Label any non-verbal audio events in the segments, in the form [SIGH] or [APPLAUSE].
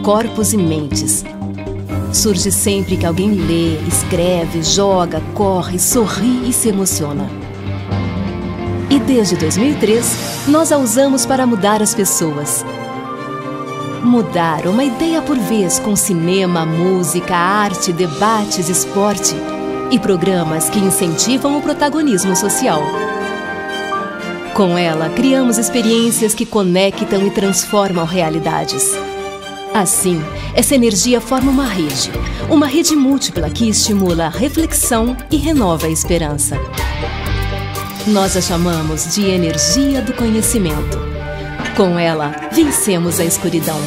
Corpos e mentes. Surge sempre que alguém lê, escreve, joga, corre, sorri e se emociona. E desde 2003, nós a usamos para mudar as pessoas. Mudar uma ideia por vez com cinema, música, arte, debates, esporte e programas que incentivam o protagonismo social. Com ela, criamos experiências que conectam e transformam realidades. Assim, essa energia forma uma rede, uma rede múltipla que estimula a reflexão e renova a esperança. Nós a chamamos de energia do conhecimento. Com ela, vencemos a escuridão.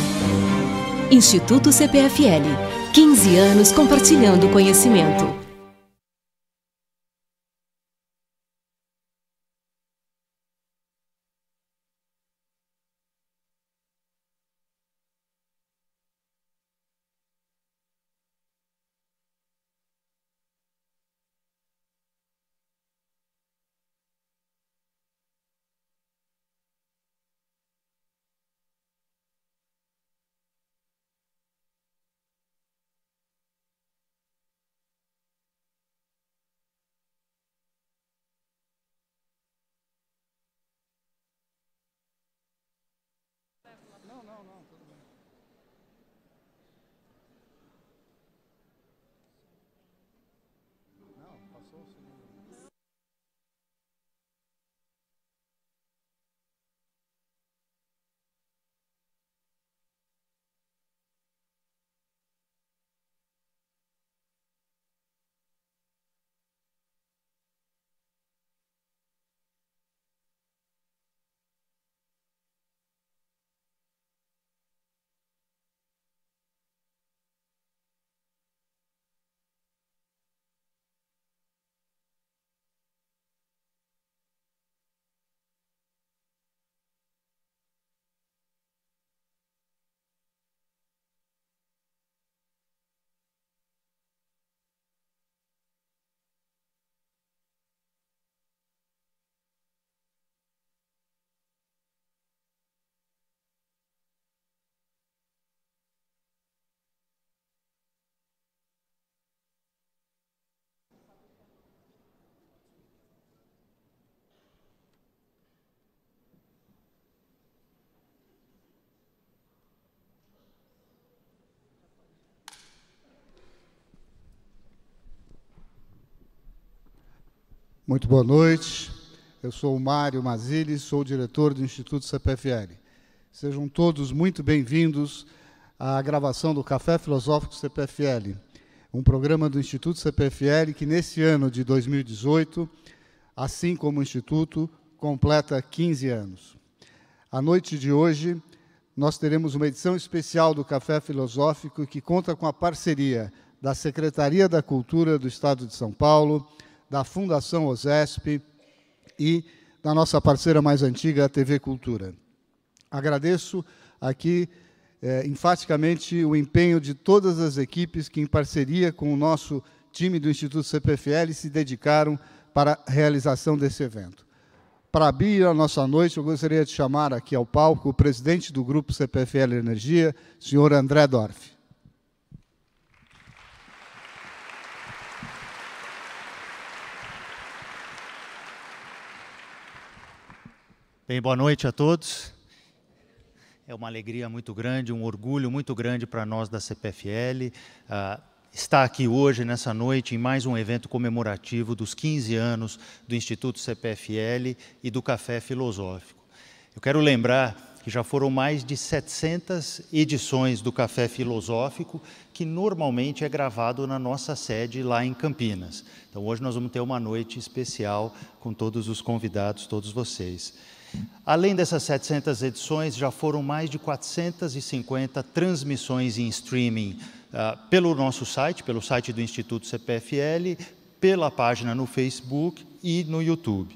Instituto CPFL 15 anos compartilhando conhecimento. Muito boa noite. Eu sou o Mário Mazili, sou diretor do Instituto CPFL. Sejam todos muito bem-vindos à gravação do Café Filosófico CPFL, um programa do Instituto CPFL que, nesse ano de 2018, assim como o Instituto, completa 15 anos. À noite de hoje, nós teremos uma edição especial do Café Filosófico que conta com a parceria da Secretaria da Cultura do Estado de São Paulo da Fundação OSESP e da nossa parceira mais antiga, a TV Cultura. Agradeço aqui é, enfaticamente o empenho de todas as equipes que, em parceria com o nosso time do Instituto CPFL, se dedicaram para a realização desse evento. Para abrir a nossa noite, eu gostaria de chamar aqui ao palco o presidente do Grupo CPFL Energia, senhor André Dorff. Bem, boa noite a todos. É uma alegria muito grande, um orgulho muito grande para nós da CPFL uh, ah, estar aqui hoje, nessa noite, em mais um evento comemorativo dos 15 anos do Instituto CPFL e do Café Filosófico. Eu quero lembrar que já foram mais de 700 edições do Café Filosófico, que normalmente é gravado na nossa sede lá em Campinas. Então, hoje nós vamos ter uma noite especial com todos os convidados, todos vocês. Além dessas 700 edições, já foram mais de 450 transmissões em streaming uh, pelo nosso site, pelo site do Instituto CPFL, pela página no Facebook e no YouTube.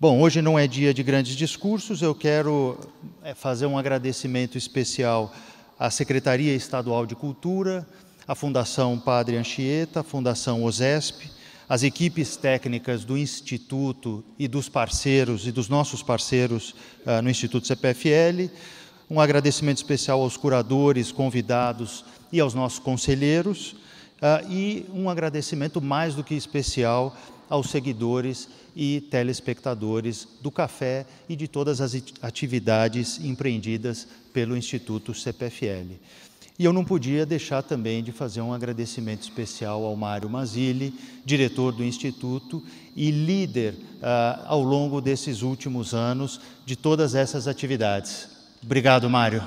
Bom, hoje não é dia de grandes discursos, eu quero eh, fazer um agradecimento especial à Secretaria Estadual de Cultura, à Fundação Padre Anchieta, à Fundação OSESP, as equipes técnicas do Instituto e dos parceiros e dos nossos parceiros uh, no Instituto CPFL. Um agradecimento especial aos curadores, convidados e aos nossos conselheiros. Uh, e um agradecimento mais do que especial aos seguidores e telespectadores do café e de todas as atividades empreendidas pelo Instituto CPFL. E eu não podia deixar também de fazer um agradecimento especial ao Mário Mazilli, diretor do Instituto e líder ah, ao longo desses últimos anos de todas essas atividades. Obrigado, Mário.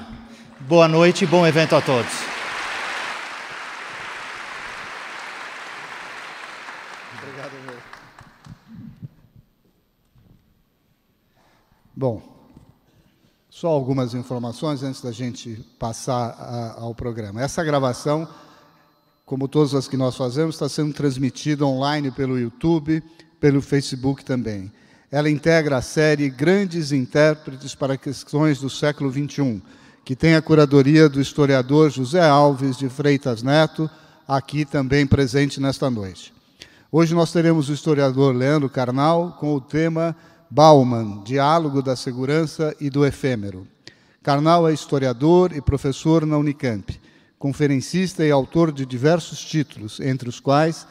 Boa noite e bom evento a todos. Obrigado, meu. Bom. Só algumas informações antes da gente passar a, ao programa. Essa gravação, como todas as que nós fazemos, está sendo transmitida online pelo YouTube, pelo Facebook também. Ela integra a série Grandes Intérpretes para Questões do Século XXI, que tem a curadoria do historiador José Alves de Freitas Neto, aqui também presente nesta noite. Hoje nós teremos o historiador Leandro Carnal com o tema Bauman, Diálogo da Segurança e do Efêmero. Karnal é historiador e professor na Unicamp, conferencista e autor de diversos títulos, entre os quais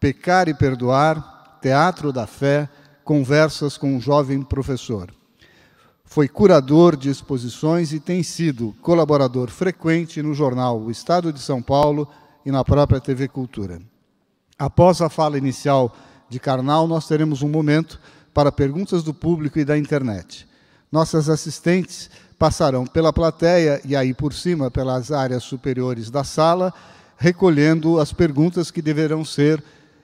Pecar e Perdoar, Teatro da Fé, Conversas com um Jovem Professor. Foi curador de exposições e tem sido colaborador frequente no jornal O Estado de São Paulo e na própria TV Cultura. Após a fala inicial de Karnal, nós teremos um momento para perguntas do público e da internet. Nossas assistentes passarão pela plateia e aí por cima pelas áreas superiores da sala, recolhendo as perguntas que deverão ser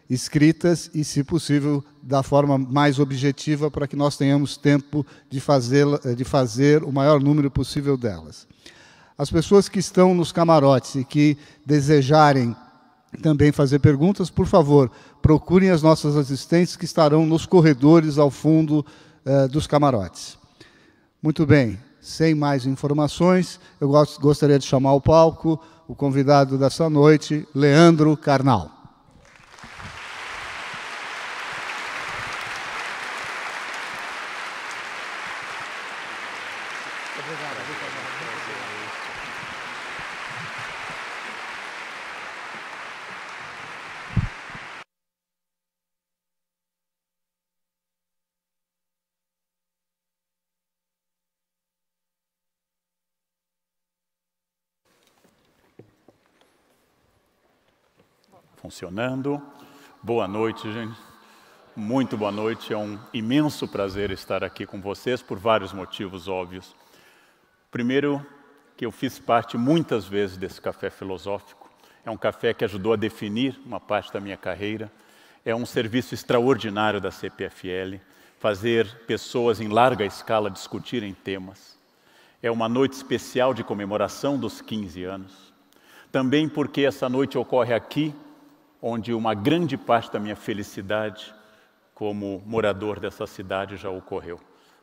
escritas e, se possível, da forma mais objetiva para que nós tenhamos tempo de, de fazer o maior número possível delas. As pessoas que estão nos camarotes e que desejarem também fazer perguntas, por favor, procurem as nossas assistentes que estarão nos corredores ao fundo eh, dos camarotes. Muito bem, sem mais informações, eu gostaria de chamar ao palco o convidado dessa noite, Leandro Carnal. funcionando. Boa noite, gente. Muito boa noite. É um imenso prazer estar aqui com vocês por vários motivos óbvios. Primeiro, que eu fiz parte muitas vezes desse café filosófico. É um café que ajudou a definir uma parte da minha carreira. É um serviço extraordinário da CPFL fazer pessoas em larga escala discutirem temas. É uma noite especial de comemoração dos 15 anos. Também porque essa noite ocorre aqui onde uma grande parte da minha felicidade como morador dessa cidade já ocorreu.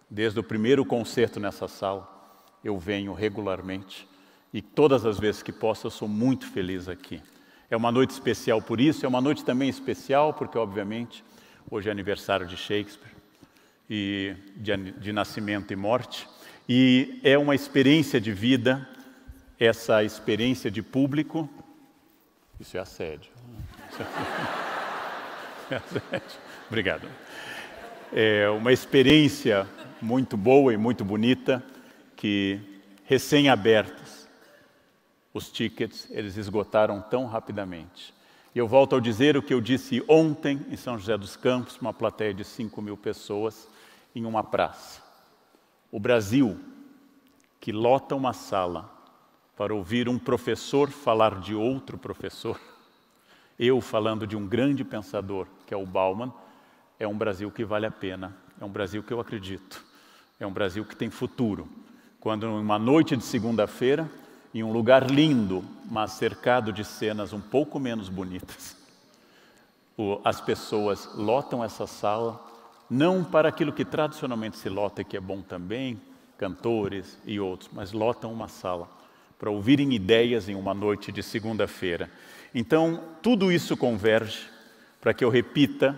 Desde o primeiro concerto nessa sala, eu venho regularmente e todas as vezes que posso eu sou muito feliz aqui. É uma noite especial por isso, é uma noite também especial porque, obviamente, hoje é aniversário de Shakespeare e de, de nascimento e morte, e é uma experiência de vida, essa experiência de público. Isso é assédio. [LAUGHS] Obrigado. É uma experiência muito boa e muito bonita que recém-abertos. Os tickets, eles esgotaram tão rapidamente. E eu volto a dizer o que eu disse ontem em São José dos Campos, uma plateia de 5 mil pessoas em uma praça. O Brasil, que lota uma sala para ouvir um professor falar de outro professor, eu falando de um grande pensador, que é o Bauman, é um Brasil que vale a pena, é um Brasil que eu acredito, é um Brasil que tem futuro. Quando, uma noite de segunda-feira, em um lugar lindo, mas cercado de cenas um pouco menos bonitas, as pessoas lotam essa sala, não para aquilo que tradicionalmente se lota e que é bom também, cantores e outros, mas lotam uma sala para ouvirem ideias em uma noite de segunda-feira. Então, tudo isso converge para que eu repita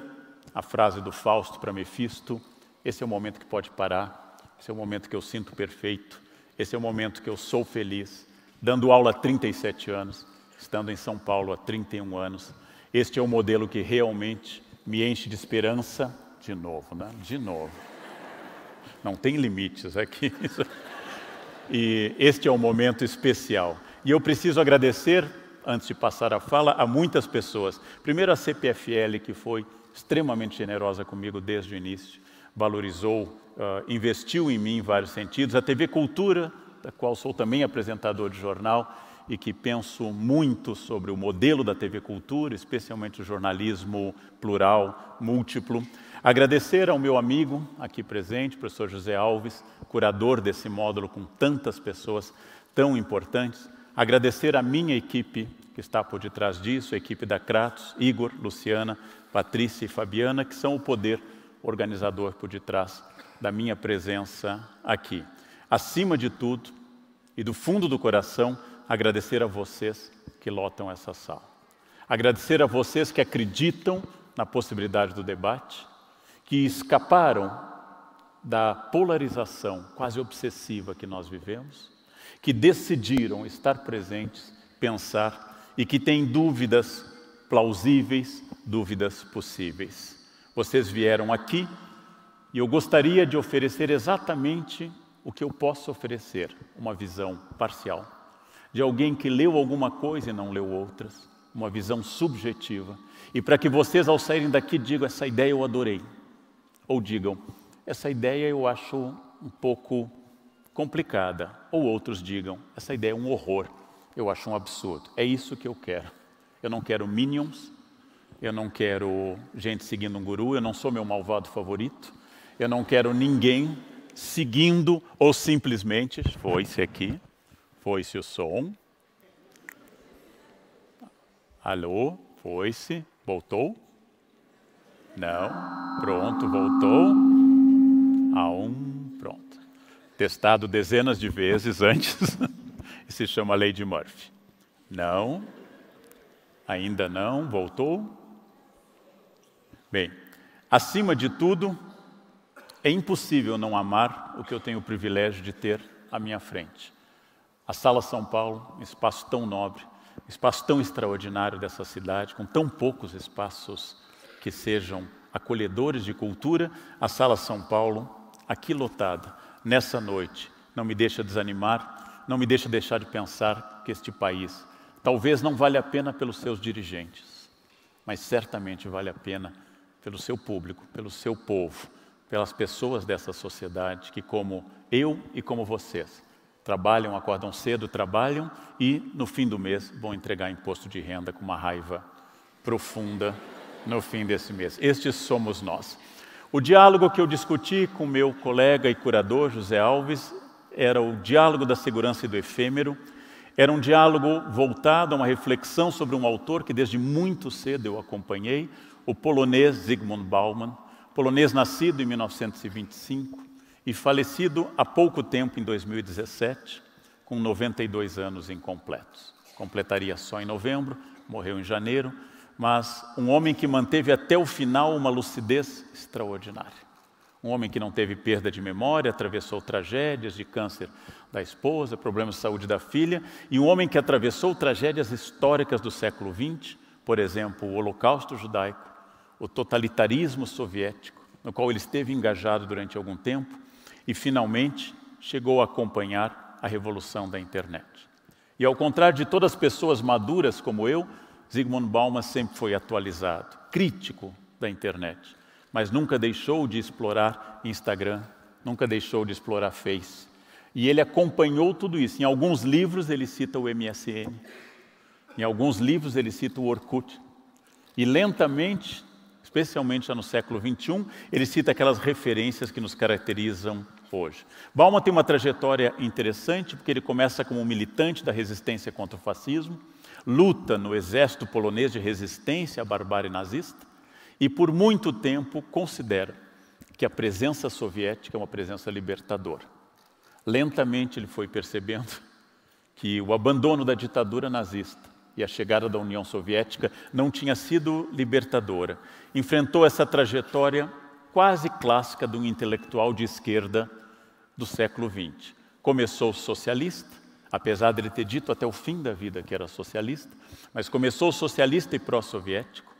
a frase do Fausto para Mefisto: esse é o momento que pode parar, esse é o momento que eu sinto perfeito, esse é o momento que eu sou feliz, dando aula há 37 anos, estando em São Paulo há 31 anos. Este é o modelo que realmente me enche de esperança de novo, né? De novo. Não tem limites aqui. [LAUGHS] E este é um momento especial. E eu preciso agradecer antes de passar a fala, a muitas pessoas. Primeiro, a CPFL, que foi extremamente generosa comigo desde o início, valorizou, uh, investiu em mim em vários sentidos. A TV Cultura, da qual sou também apresentador de jornal e que penso muito sobre o modelo da TV Cultura, especialmente o jornalismo plural, múltiplo. Agradecer ao meu amigo aqui presente, professor José Alves, curador desse módulo com tantas pessoas tão importantes Agradecer à minha equipe que está por detrás disso, a equipe da Kratos, Igor, Luciana, Patrícia e Fabiana, que são o poder organizador por detrás da minha presença aqui. Acima de tudo e do fundo do coração, agradecer a vocês que lotam essa sala. Agradecer a vocês que acreditam na possibilidade do debate, que escaparam da polarização quase obsessiva que nós vivemos que decidiram estar presentes, pensar e que têm dúvidas plausíveis, dúvidas possíveis. Vocês vieram aqui e eu gostaria de oferecer exatamente o que eu posso oferecer, uma visão parcial, de alguém que leu alguma coisa e não leu outras, uma visão subjetiva. E para que vocês, ao saírem daqui, digam: essa ideia eu adorei. Ou digam: essa ideia eu acho um pouco complicada. Ou outros digam, essa ideia é um horror, eu acho um absurdo. É isso que eu quero. Eu não quero minions, eu não quero gente seguindo um guru, eu não sou meu malvado favorito, eu não quero ninguém seguindo ou simplesmente, foi-se aqui, foi-se o som. Alô, foi-se, voltou? Não, pronto, voltou. A um, testado dezenas de vezes [LAUGHS] antes, e se chama lei de Murphy. Não, ainda não, voltou. Bem, acima de tudo, é impossível não amar o que eu tenho o privilégio de ter à minha frente. A Sala São Paulo, um espaço tão nobre, um espaço tão extraordinário dessa cidade, com tão poucos espaços que sejam acolhedores de cultura, a Sala São Paulo, aqui lotada, nessa noite. Não me deixa desanimar, não me deixa deixar de pensar que este país talvez não vale a pena pelos seus dirigentes, mas certamente vale a pena pelo seu público, pelo seu povo, pelas pessoas dessa sociedade que, como eu e como vocês, trabalham, acordam cedo, trabalham e, no fim do mês, vão entregar imposto de renda com uma raiva profunda no fim desse mês. Estes somos nós. O diálogo que eu discuti com meu colega e curador José Alves era o diálogo da segurança e do efêmero. Era um diálogo voltado a uma reflexão sobre um autor que desde muito cedo eu acompanhei, o polonês Zygmunt Bauman, polonês nascido em 1925 e falecido há pouco tempo, em 2017, com 92 anos incompletos. Completaria só em novembro, morreu em janeiro, mas um homem que manteve até o final uma lucidez extraordinária. Um homem que não teve perda de memória, atravessou tragédias de câncer da esposa, problemas de saúde da filha, e um homem que atravessou tragédias históricas do século XX, por exemplo, o Holocausto Judaico, o totalitarismo soviético, no qual ele esteve engajado durante algum tempo, e finalmente chegou a acompanhar a revolução da internet. E ao contrário de todas as pessoas maduras como eu, Zygmunt Bauman sempre foi atualizado, crítico da internet, mas nunca deixou de explorar Instagram, nunca deixou de explorar Face. E ele acompanhou tudo isso. Em alguns livros ele cita o MSN, em alguns livros ele cita o Orkut. E lentamente, especialmente já no século XXI, ele cita aquelas referências que nos caracterizam hoje. Bauman tem uma trajetória interessante, porque ele começa como militante da resistência contra o fascismo, luta no exército polonês de resistência à barbárie nazista e por muito tempo considera que a presença soviética é uma presença libertadora. Lentamente ele foi percebendo que o abandono da ditadura nazista e a chegada da União Soviética não tinha sido libertadora. Enfrentou essa trajetória quase clássica de um intelectual de esquerda do século XX. Começou socialista, apesar de ele ter dito até o fim da vida que era socialista, mas começou socialista e pró-soviético,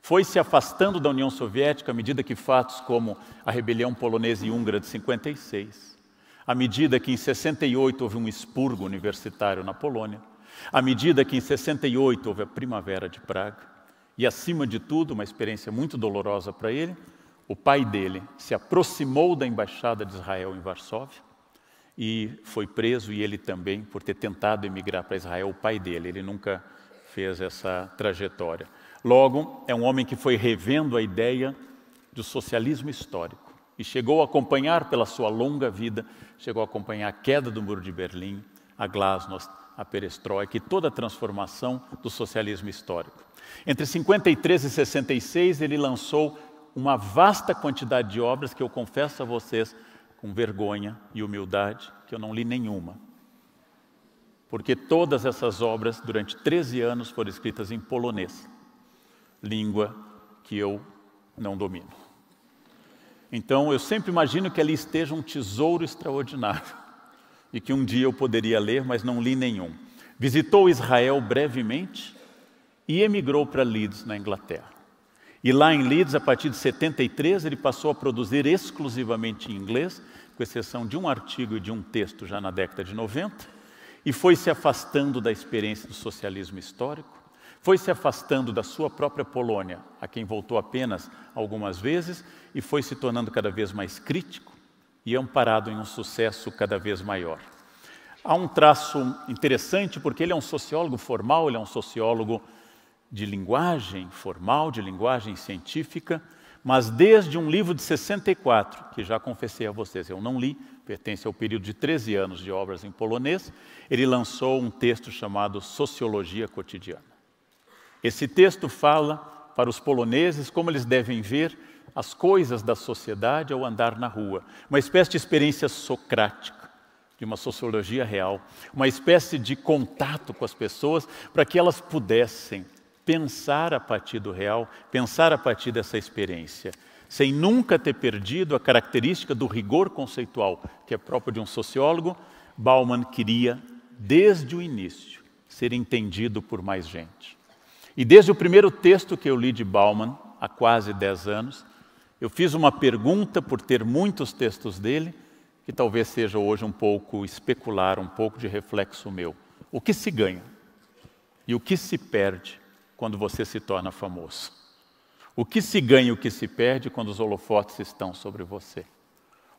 foi se afastando da União Soviética à medida que fatos como a rebelião polonesa e húngara de 56, à medida que em 68 houve um expurgo universitário na Polônia, à medida que em 68 houve a Primavera de Praga, e acima de tudo, uma experiência muito dolorosa para ele, o pai dele se aproximou da embaixada de Israel em Varsóvia e foi preso e ele também por ter tentado emigrar para Israel, o pai dele, ele nunca fez essa trajetória. Logo, é um homem que foi revendo a ideia do socialismo histórico e chegou a acompanhar pela sua longa vida, chegou a acompanhar a queda do Muro de Berlim, a Glasnost, a perestroika e toda a transformação do socialismo histórico. Entre 53 e 66, ele lançou uma vasta quantidade de obras que eu confesso a vocês com vergonha e humildade, que eu não li nenhuma. Porque todas essas obras, durante 13 anos, foram escritas em polonês, língua que eu não domino. Então, eu sempre imagino que ali esteja um tesouro extraordinário [LAUGHS] e que um dia eu poderia ler, mas não li nenhum. Visitou Israel brevemente e emigrou para Leeds, na Inglaterra. E lá em Leeds, a partir de 73, ele passou a produzir exclusivamente em inglês com exceção de um artigo e de um texto já na década de 90, e foi se afastando da experiência do socialismo histórico, foi se afastando da sua própria Polônia, a quem voltou apenas algumas vezes, e foi se tornando cada vez mais crítico e amparado em um sucesso cada vez maior. Há um traço interessante, porque ele é um sociólogo formal, ele é um sociólogo de linguagem formal, de linguagem científica, mas desde um livro de 64, que já confessei a vocês, eu não li, pertence ao período de 13 anos de obras em polonês, ele lançou um texto chamado Sociologia Cotidiana. Esse texto fala para os poloneses como eles devem ver as coisas da sociedade ao andar na rua, uma espécie de experiência socrática, de uma sociologia real, uma espécie de contato com as pessoas para que elas pudessem pensar a partir do real, pensar a partir dessa experiência, sem nunca ter perdido a característica do rigor conceitual, que é próprio de um sociólogo, Bauman queria, desde o início, ser entendido por mais gente. E desde o primeiro texto que eu li de Bauman, há quase 10 anos, eu fiz uma pergunta por ter muitos textos dele, que talvez seja hoje um pouco especular, um pouco de reflexo meu. O que se ganha e o que se perde quando você se torna famoso? O que se ganha e o que se perde quando os holofotes estão sobre você?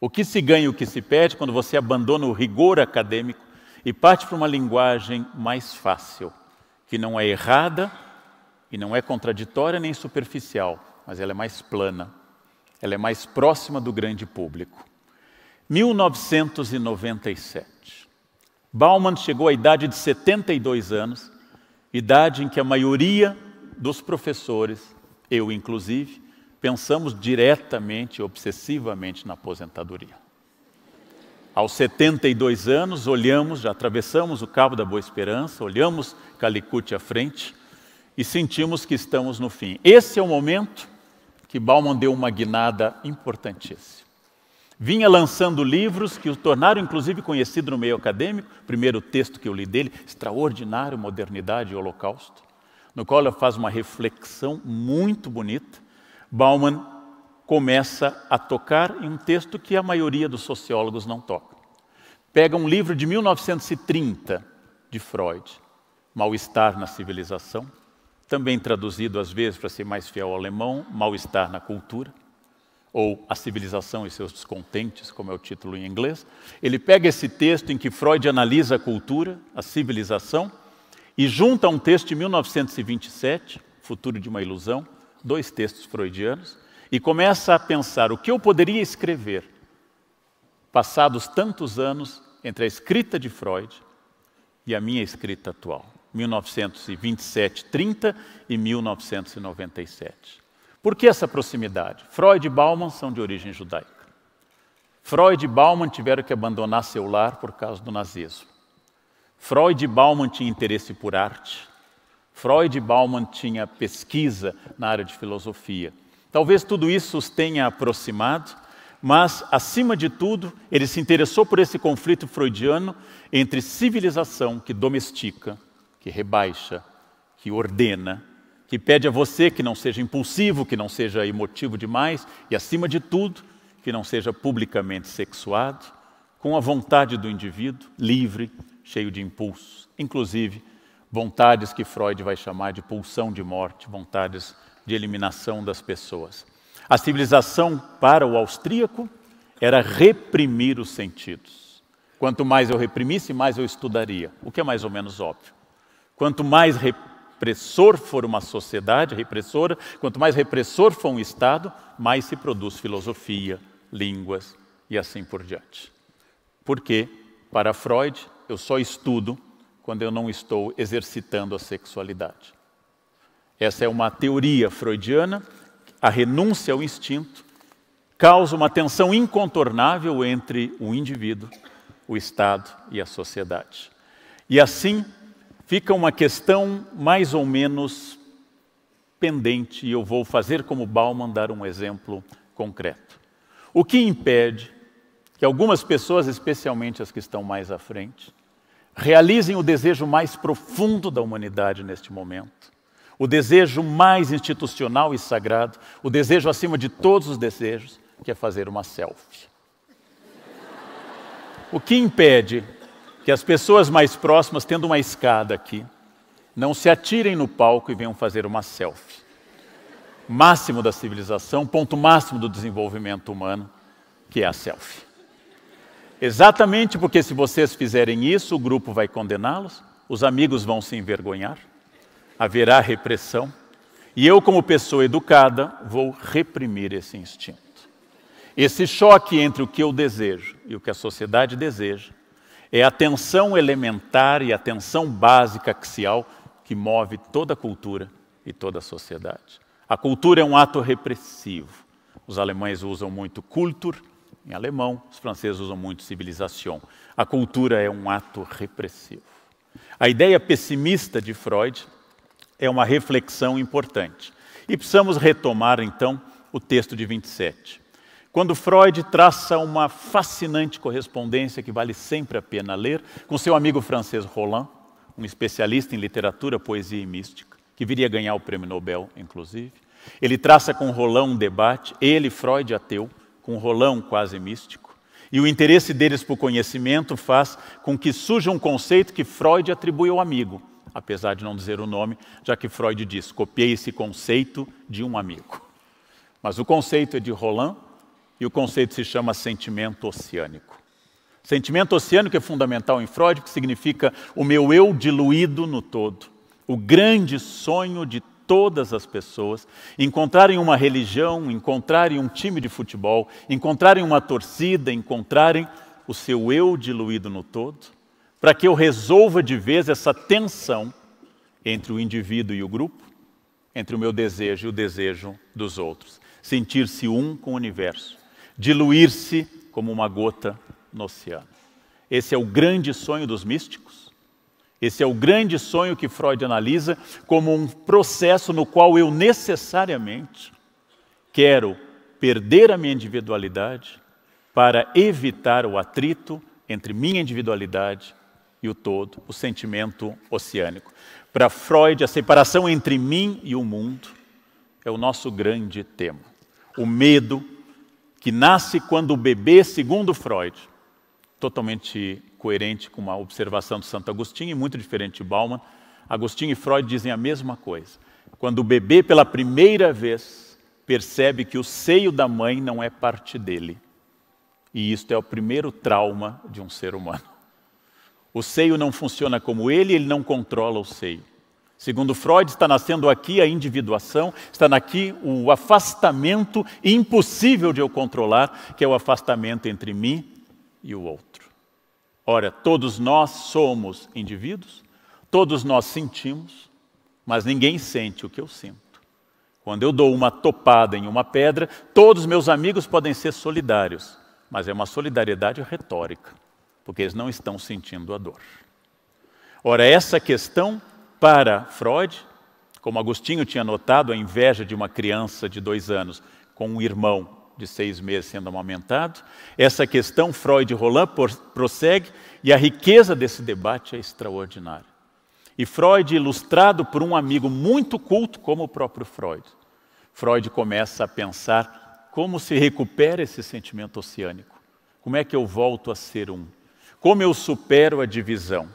O que se ganha e o que se perde quando você abandona o rigor acadêmico e parte para uma linguagem mais fácil, que não é errada e não é contraditória nem superficial, mas ela é mais plana, ela é mais próxima do grande público. 1997. Bauman chegou à idade de 72 anos idade em que a maioria dos professores, eu inclusive, pensamos diretamente, obsessivamente na aposentadoria. Aos 72 anos, olhamos, já atravessamos o Cabo da Boa Esperança, olhamos Calicute à frente e sentimos que estamos no fim. Esse é o momento que Bauman deu uma guinada importantíssima. Vinha lançando livros que o tornaram inclusive conhecido no meio acadêmico. primeiro texto que eu li dele, Extraordinário Modernidade e Holocausto, no qual ele faz uma reflexão muito bonita. Bauman começa a tocar em um texto que a maioria dos sociólogos não toca. Pega um livro de 1930 de Freud, Mal-Estar na Civilização, também traduzido às vezes para ser mais fiel ao alemão, Mal-Estar na Cultura ou A Civilização e Seus Descontentes, como é o título em inglês, ele pega esse texto em que Freud analisa a cultura, a civilização, e junta um texto de 1927, Futuro de uma Ilusão, dois textos freudianos, e começa a pensar o que eu poderia escrever, passados tantos anos entre a escrita de Freud e a minha escrita atual, 1927-30 e 1997. Por que essa proximidade? Freud e Bauman são de origem judaica. Freud e Bauman tiveram que abandonar seu lar por causa do nazismo. Freud e Bauman tinham interesse por arte. Freud e Bauman tinha pesquisa na área de filosofia. Talvez tudo isso os tenha aproximado, mas, acima de tudo, ele se interessou por esse conflito freudiano entre civilização que domestica, que rebaixa, que ordena, que pede a você que não seja impulsivo, que não seja emotivo demais e, acima de tudo, que não seja publicamente sexuado, com a vontade do indivíduo, livre, cheio de impulsos, inclusive vontades que Freud vai chamar de pulsão de morte, vontades de eliminação das pessoas. A civilização para o austríaco era reprimir os sentidos. Quanto mais eu reprimisse, mais eu estudaria, o que é mais ou menos óbvio. Quanto mais repressor for uma sociedade repressora, quanto mais repressor for um Estado, mais se produz filosofia, línguas e assim por diante. Porque, para Freud, eu só estudo quando eu não estou exercitando a sexualidade. Essa é uma teoria freudiana, a renúncia ao instinto causa uma tensão incontornável entre o indivíduo, o Estado e a sociedade. E assim fica uma questão mais ou menos pendente e eu vou fazer como Bauman dar um exemplo concreto. O que impede que algumas pessoas, especialmente as que estão mais à frente, realizem o desejo mais profundo da humanidade neste momento, o desejo mais institucional e sagrado, o desejo acima de todos os desejos, que é fazer uma selfie. O que impede que as pessoas mais próximas, tendo uma escada aqui, não se atirem no palco e venham fazer uma selfie. Máximo da civilização, ponto máximo do desenvolvimento humano, que é a selfie. Exatamente porque se vocês fizerem isso, o grupo vai condená-los, os amigos vão se envergonhar, haverá repressão, e eu, como pessoa educada, vou reprimir esse instinto. Esse choque entre o que eu desejo e o que a sociedade deseja é a tensão elementar e a tensão básica axial que move toda a cultura e toda a sociedade. A cultura é um ato repressivo. Os alemães usam muito Kultur em alemão, os franceses usam muito civilização. A cultura é um ato repressivo. A ideia pessimista de Freud é uma reflexão importante. E precisamos retomar então o texto de 27 quando Freud traça uma fascinante correspondência que vale sempre a pena ler, com seu amigo francês Roland, um especialista em literatura, poesia e mística, que viria a ganhar o prêmio Nobel, inclusive. Ele traça com Roland um debate, ele, Freud, ateu, com Roland quase místico. E o interesse deles por conhecimento faz com que surja um conceito que Freud atribui ao amigo, apesar de não dizer o nome, já que Freud diz: copiei esse conceito de um amigo. Mas o conceito é de Roland e o conceito se chama sentimento oceânico. Sentimento oceânico é fundamental em Freud, que significa o meu eu diluído no todo. O grande sonho de todas as pessoas, encontrarem uma religião, encontrarem um time de futebol, encontrarem uma torcida, encontrarem o seu eu diluído no todo, para que eu resolva de vez essa tensão entre o indivíduo e o grupo, entre o meu desejo e o desejo dos outros. Sentir-se um com o universo, diluir-se como uma gota no oceano. Esse é o grande sonho dos místicos. Esse é o grande sonho que Freud analisa como um processo no qual eu necessariamente quero perder a minha individualidade para evitar o atrito entre minha individualidade e o todo, o sentimento oceânico. Para Freud, a separação entre mim e o mundo é o nosso grande tema. O medo, que nasce quando o bebê, segundo Freud, totalmente coerente com uma observação de Santo Agostinho e muito diferente de Bauman, Agostinho e Freud dizem a mesma coisa. Quando o bebê, pela primeira vez, percebe que o seio da mãe não é parte dele. E isto é o primeiro trauma de um ser humano. O seio não funciona como ele, ele não controla o seio. Segundo Freud, está nascendo aqui a individuação, está aqui o afastamento impossível de eu controlar, que é o afastamento entre mim e o outro. Ora, todos nós somos indivíduos, todos nós sentimos, mas ninguém sente o que eu sinto. Quando eu dou uma topada em uma pedra, todos meus amigos podem ser solidários, mas é uma solidariedade retórica, porque eles não estão sentindo a dor. Ora, essa questão para Freud, como Agostinho tinha notado a inveja de uma criança de dois anos com um irmão de seis meses sendo amamentado, essa questão Freud Roland prossegue e a riqueza desse debate é extraordinária. E Freud, ilustrado por um amigo muito culto como o próprio Freud, Freud começa a pensar como se recupera esse sentimento oceânico, como é que eu volto a ser um, como eu supero a divisão.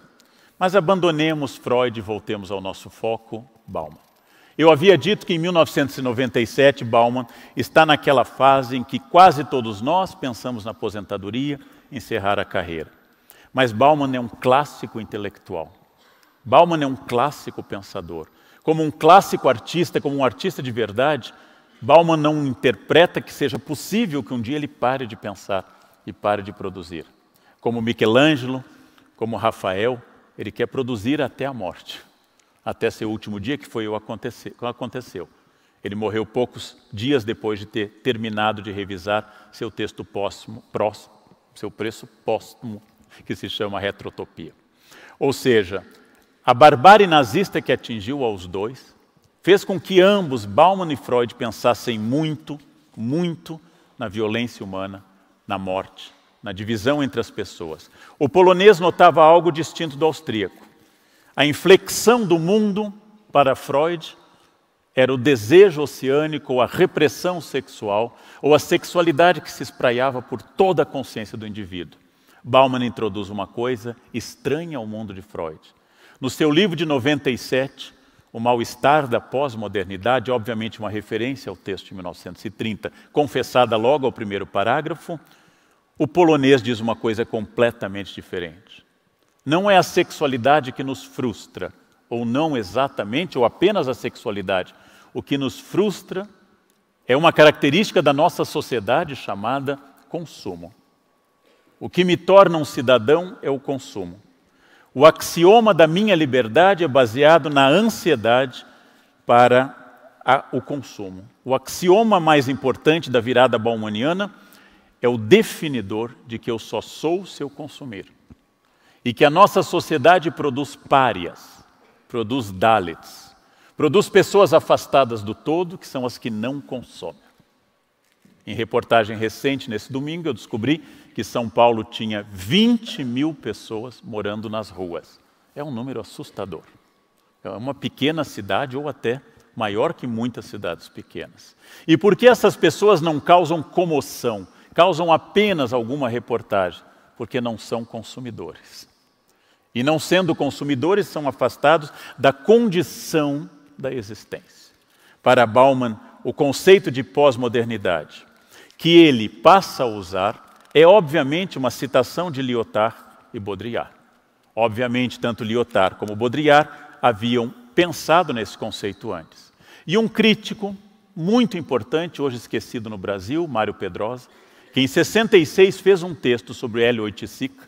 Mas abandonemos Freud e voltemos ao nosso foco, Bauman. Eu havia dito que em 1997 Bauman está naquela fase em que quase todos nós pensamos na aposentadoria, encerrar a carreira. Mas Bauman é um clássico intelectual. Bauman é um clássico pensador. Como um clássico artista, como um artista de verdade, Bauman não interpreta que seja possível que um dia ele pare de pensar e pare de produzir. Como Michelangelo, como Rafael, ele quer produzir até a morte, até seu último dia, que foi o que aconteceu. Ele morreu poucos dias depois de ter terminado de revisar seu texto póstumo, próximo, seu preço póstumo, que se chama Retrotopia. Ou seja, a barbárie nazista que atingiu aos dois fez com que ambos, Bauman e Freud, pensassem muito, muito na violência humana, na morte na divisão entre as pessoas. O polonês notava algo distinto do austríaco. A inflexão do mundo, para Freud, era o desejo oceânico, ou a repressão sexual, ou a sexualidade que se espraiava por toda a consciência do indivíduo. Bauman introduz uma coisa estranha ao mundo de Freud. No seu livro de 97, O Mal-Estar da Pós-Modernidade, obviamente uma referência ao texto de 1930, confessada logo ao primeiro parágrafo, o polonês diz uma coisa completamente diferente. Não é a sexualidade que nos frustra, ou não exatamente, ou apenas a sexualidade. O que nos frustra é uma característica da nossa sociedade chamada consumo. O que me torna um cidadão é o consumo. O axioma da minha liberdade é baseado na ansiedade para a, o consumo. O axioma mais importante da virada baumaniana é o definidor de que eu só sou se eu consumir. E que a nossa sociedade produz párias, produz dálits, produz pessoas afastadas do todo, que são as que não consomem. Em reportagem recente, nesse domingo, eu descobri que São Paulo tinha 20 mil pessoas morando nas ruas. É um número assustador. É uma pequena cidade ou até maior que muitas cidades pequenas. E por que essas pessoas não causam comoção? causam apenas alguma reportagem, porque não são consumidores. E não sendo consumidores, são afastados da condição da existência. Para Bauman, o conceito de pós-modernidade, que ele passa a usar, é obviamente uma citação de Lyotard e Baudrillard. Obviamente, tanto Lyotard como Baudrillard haviam pensado nesse conceito antes. E um crítico muito importante, hoje esquecido no Brasil, Mário Pedrosa, que em 66 fez um texto sobre Hélio Oiticica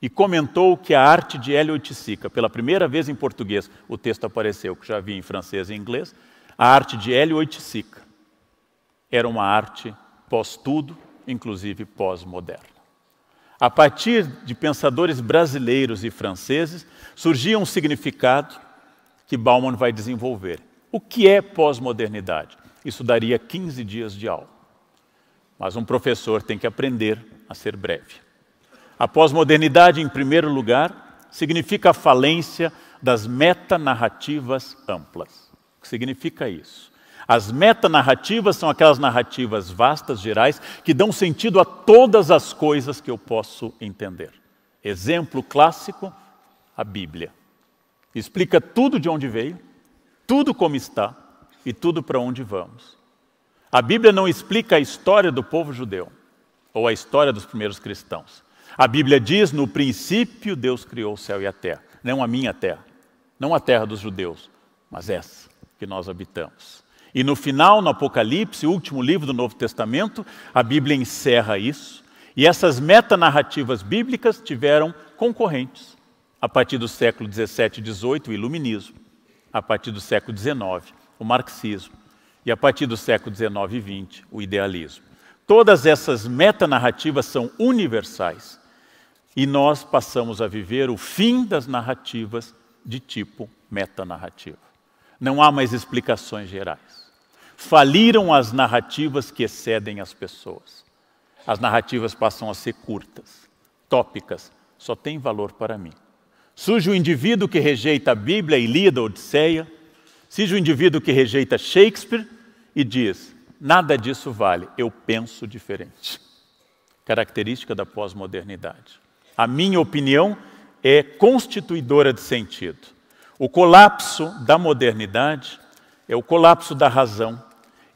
e comentou que a arte de Hélio Oiticica, pela primeira vez em português, o texto apareceu, que já vi em francês e inglês, a arte de Hélio Oiticica era uma arte pós-tudo, inclusive pós-moderna. A partir de pensadores brasileiros e franceses, surgia um significado que Bauman vai desenvolver. O que é pós-modernidade? Isso daria 15 dias de aula. Mas um professor tem que aprender a ser breve. A pós-modernidade, em primeiro lugar, significa a falência das metanarrativas amplas. O que significa isso? As metanarrativas são aquelas narrativas vastas, gerais, que dão sentido a todas as coisas que eu posso entender. Exemplo clássico, a Bíblia. Explica tudo de onde veio, tudo como está e tudo para onde vamos. A Bíblia não explica a história do povo judeu ou a história dos primeiros cristãos. A Bíblia diz: no princípio Deus criou o céu e a terra, não a minha terra, não a terra dos judeus, mas essa que nós habitamos. E no final, no Apocalipse, o último livro do Novo Testamento, a Bíblia encerra isso. E essas metanarrativas bíblicas tiveram concorrentes a partir do século 17 e 18, o iluminismo, a partir do século 19, o marxismo, e a partir do século XIX e XX, o idealismo. Todas essas metanarrativas são universais e nós passamos a viver o fim das narrativas de tipo metanarrativa. Não há mais explicações gerais. Faliram as narrativas que excedem as pessoas. As narrativas passam a ser curtas, tópicas, só tem valor para mim. Surge o indivíduo que rejeita a Bíblia e lida a Odisseia, surge o indivíduo que rejeita Shakespeare e diz: nada disso vale, eu penso diferente. Característica da pós-modernidade. A minha opinião é constituidora de sentido. O colapso da modernidade é o colapso da razão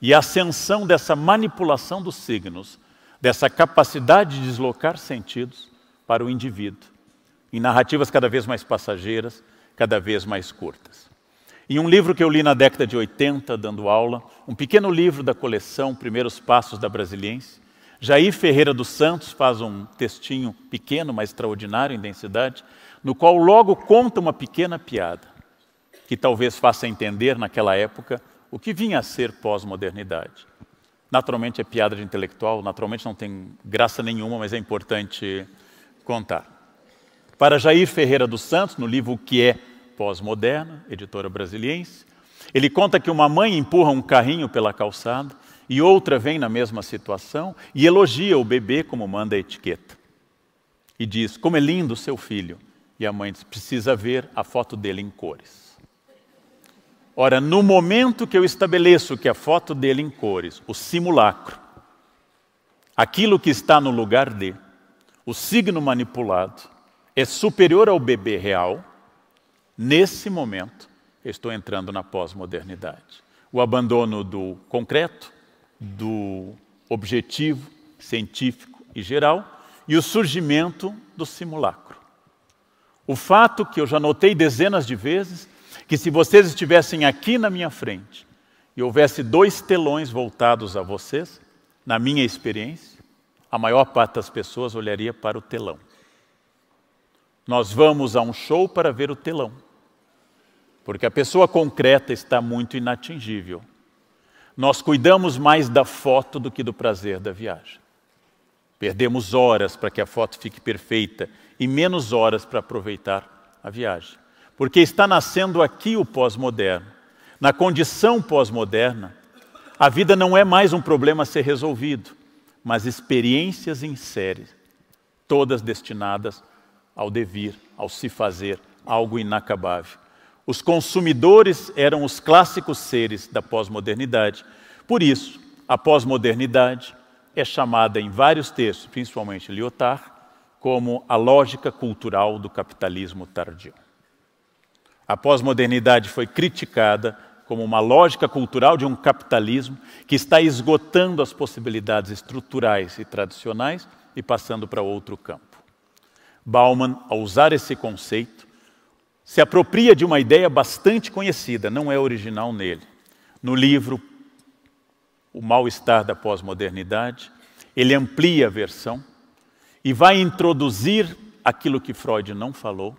e a ascensão dessa manipulação dos signos, dessa capacidade de deslocar sentidos para o indivíduo, em narrativas cada vez mais passageiras, cada vez mais curtas em um livro que eu li na década de 80, dando aula, um pequeno livro da coleção Primeiros Passos da Brasiliense. Jair Ferreira dos Santos faz um textinho pequeno, mas extraordinário em densidade, no qual logo conta uma pequena piada, que talvez faça entender, naquela época, o que vinha a ser pós-modernidade. Naturalmente é piada de intelectual, naturalmente não tem graça nenhuma, mas é importante contar. Para Jair Ferreira dos Santos, no livro O que é pós-moderna, editora brasiliense. Ele conta que uma mãe empurra um carrinho pela calçada e outra vem na mesma situação e elogia o bebê como manda a etiqueta. E diz: Como é lindo seu filho. E a mãe diz: Precisa ver a foto dele em cores. Ora, no momento que eu estabeleço que a foto dele em cores, o simulacro, aquilo que está no lugar de, o signo manipulado, é superior ao bebê real, Nesse momento, estou entrando na pós-modernidade. O abandono do concreto, do objetivo científico e geral e o surgimento do simulacro. O fato que eu já notei dezenas de vezes que se vocês estivessem aqui na minha frente e houvesse dois telões voltados a vocês, na minha experiência, a maior parte das pessoas olharia para o telão. Nós vamos a um show para ver o telão. Porque a pessoa concreta está muito inatingível. Nós cuidamos mais da foto do que do prazer da viagem. Perdemos horas para que a foto fique perfeita e menos horas para aproveitar a viagem. Porque está nascendo aqui o pós-moderno. Na condição pós-moderna, a vida não é mais um problema a ser resolvido, mas experiências em série, todas destinadas ao devir, ao se fazer, algo inacabável. Os consumidores eram os clássicos seres da pós-modernidade. Por isso, a pós-modernidade é chamada em vários textos, principalmente Lyotard, como a lógica cultural do capitalismo tardio. A pós-modernidade foi criticada como uma lógica cultural de um capitalismo que está esgotando as possibilidades estruturais e tradicionais e passando para outro campo. Bauman, ao usar esse conceito, se apropria de uma ideia bastante conhecida, não é original nele. No livro O Mal-Estar da Pós-Modernidade, ele amplia a versão e vai introduzir aquilo que Freud não falou,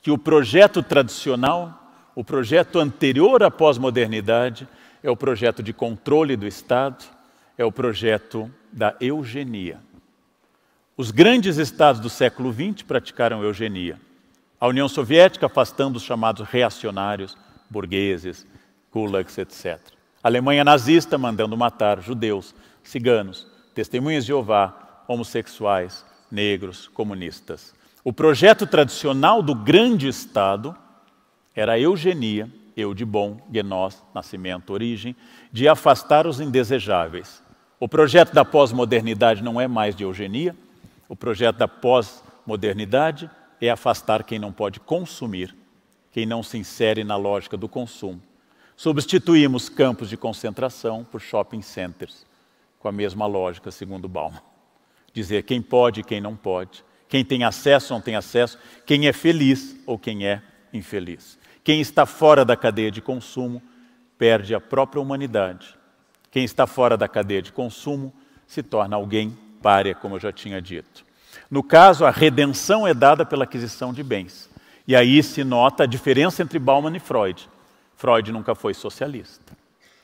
que o projeto tradicional, o projeto anterior à pós-modernidade, é o projeto de controle do Estado, é o projeto da eugenia. Os grandes estados do século XX praticaram eugenia. A União Soviética afastando os chamados reacionários, burgueses, gulags, etc. A Alemanha nazista mandando matar judeus, ciganos, testemunhas de Jeová, homossexuais, negros, comunistas. O projeto tradicional do grande Estado era a eugenia, eu de bom, genós, nascimento, origem, de afastar os indesejáveis. O projeto da pós-modernidade não é mais de eugenia, o projeto da pós-modernidade é afastar quem não pode consumir, quem não se insere na lógica do consumo. Substituímos campos de concentração por shopping centers, com a mesma lógica, segundo Balma: Dizer quem pode e quem não pode, quem tem acesso ou não tem acesso, quem é feliz ou quem é infeliz. Quem está fora da cadeia de consumo perde a própria humanidade. Quem está fora da cadeia de consumo se torna alguém párea, como eu já tinha dito. No caso, a redenção é dada pela aquisição de bens. E aí se nota a diferença entre Bauman e Freud. Freud nunca foi socialista.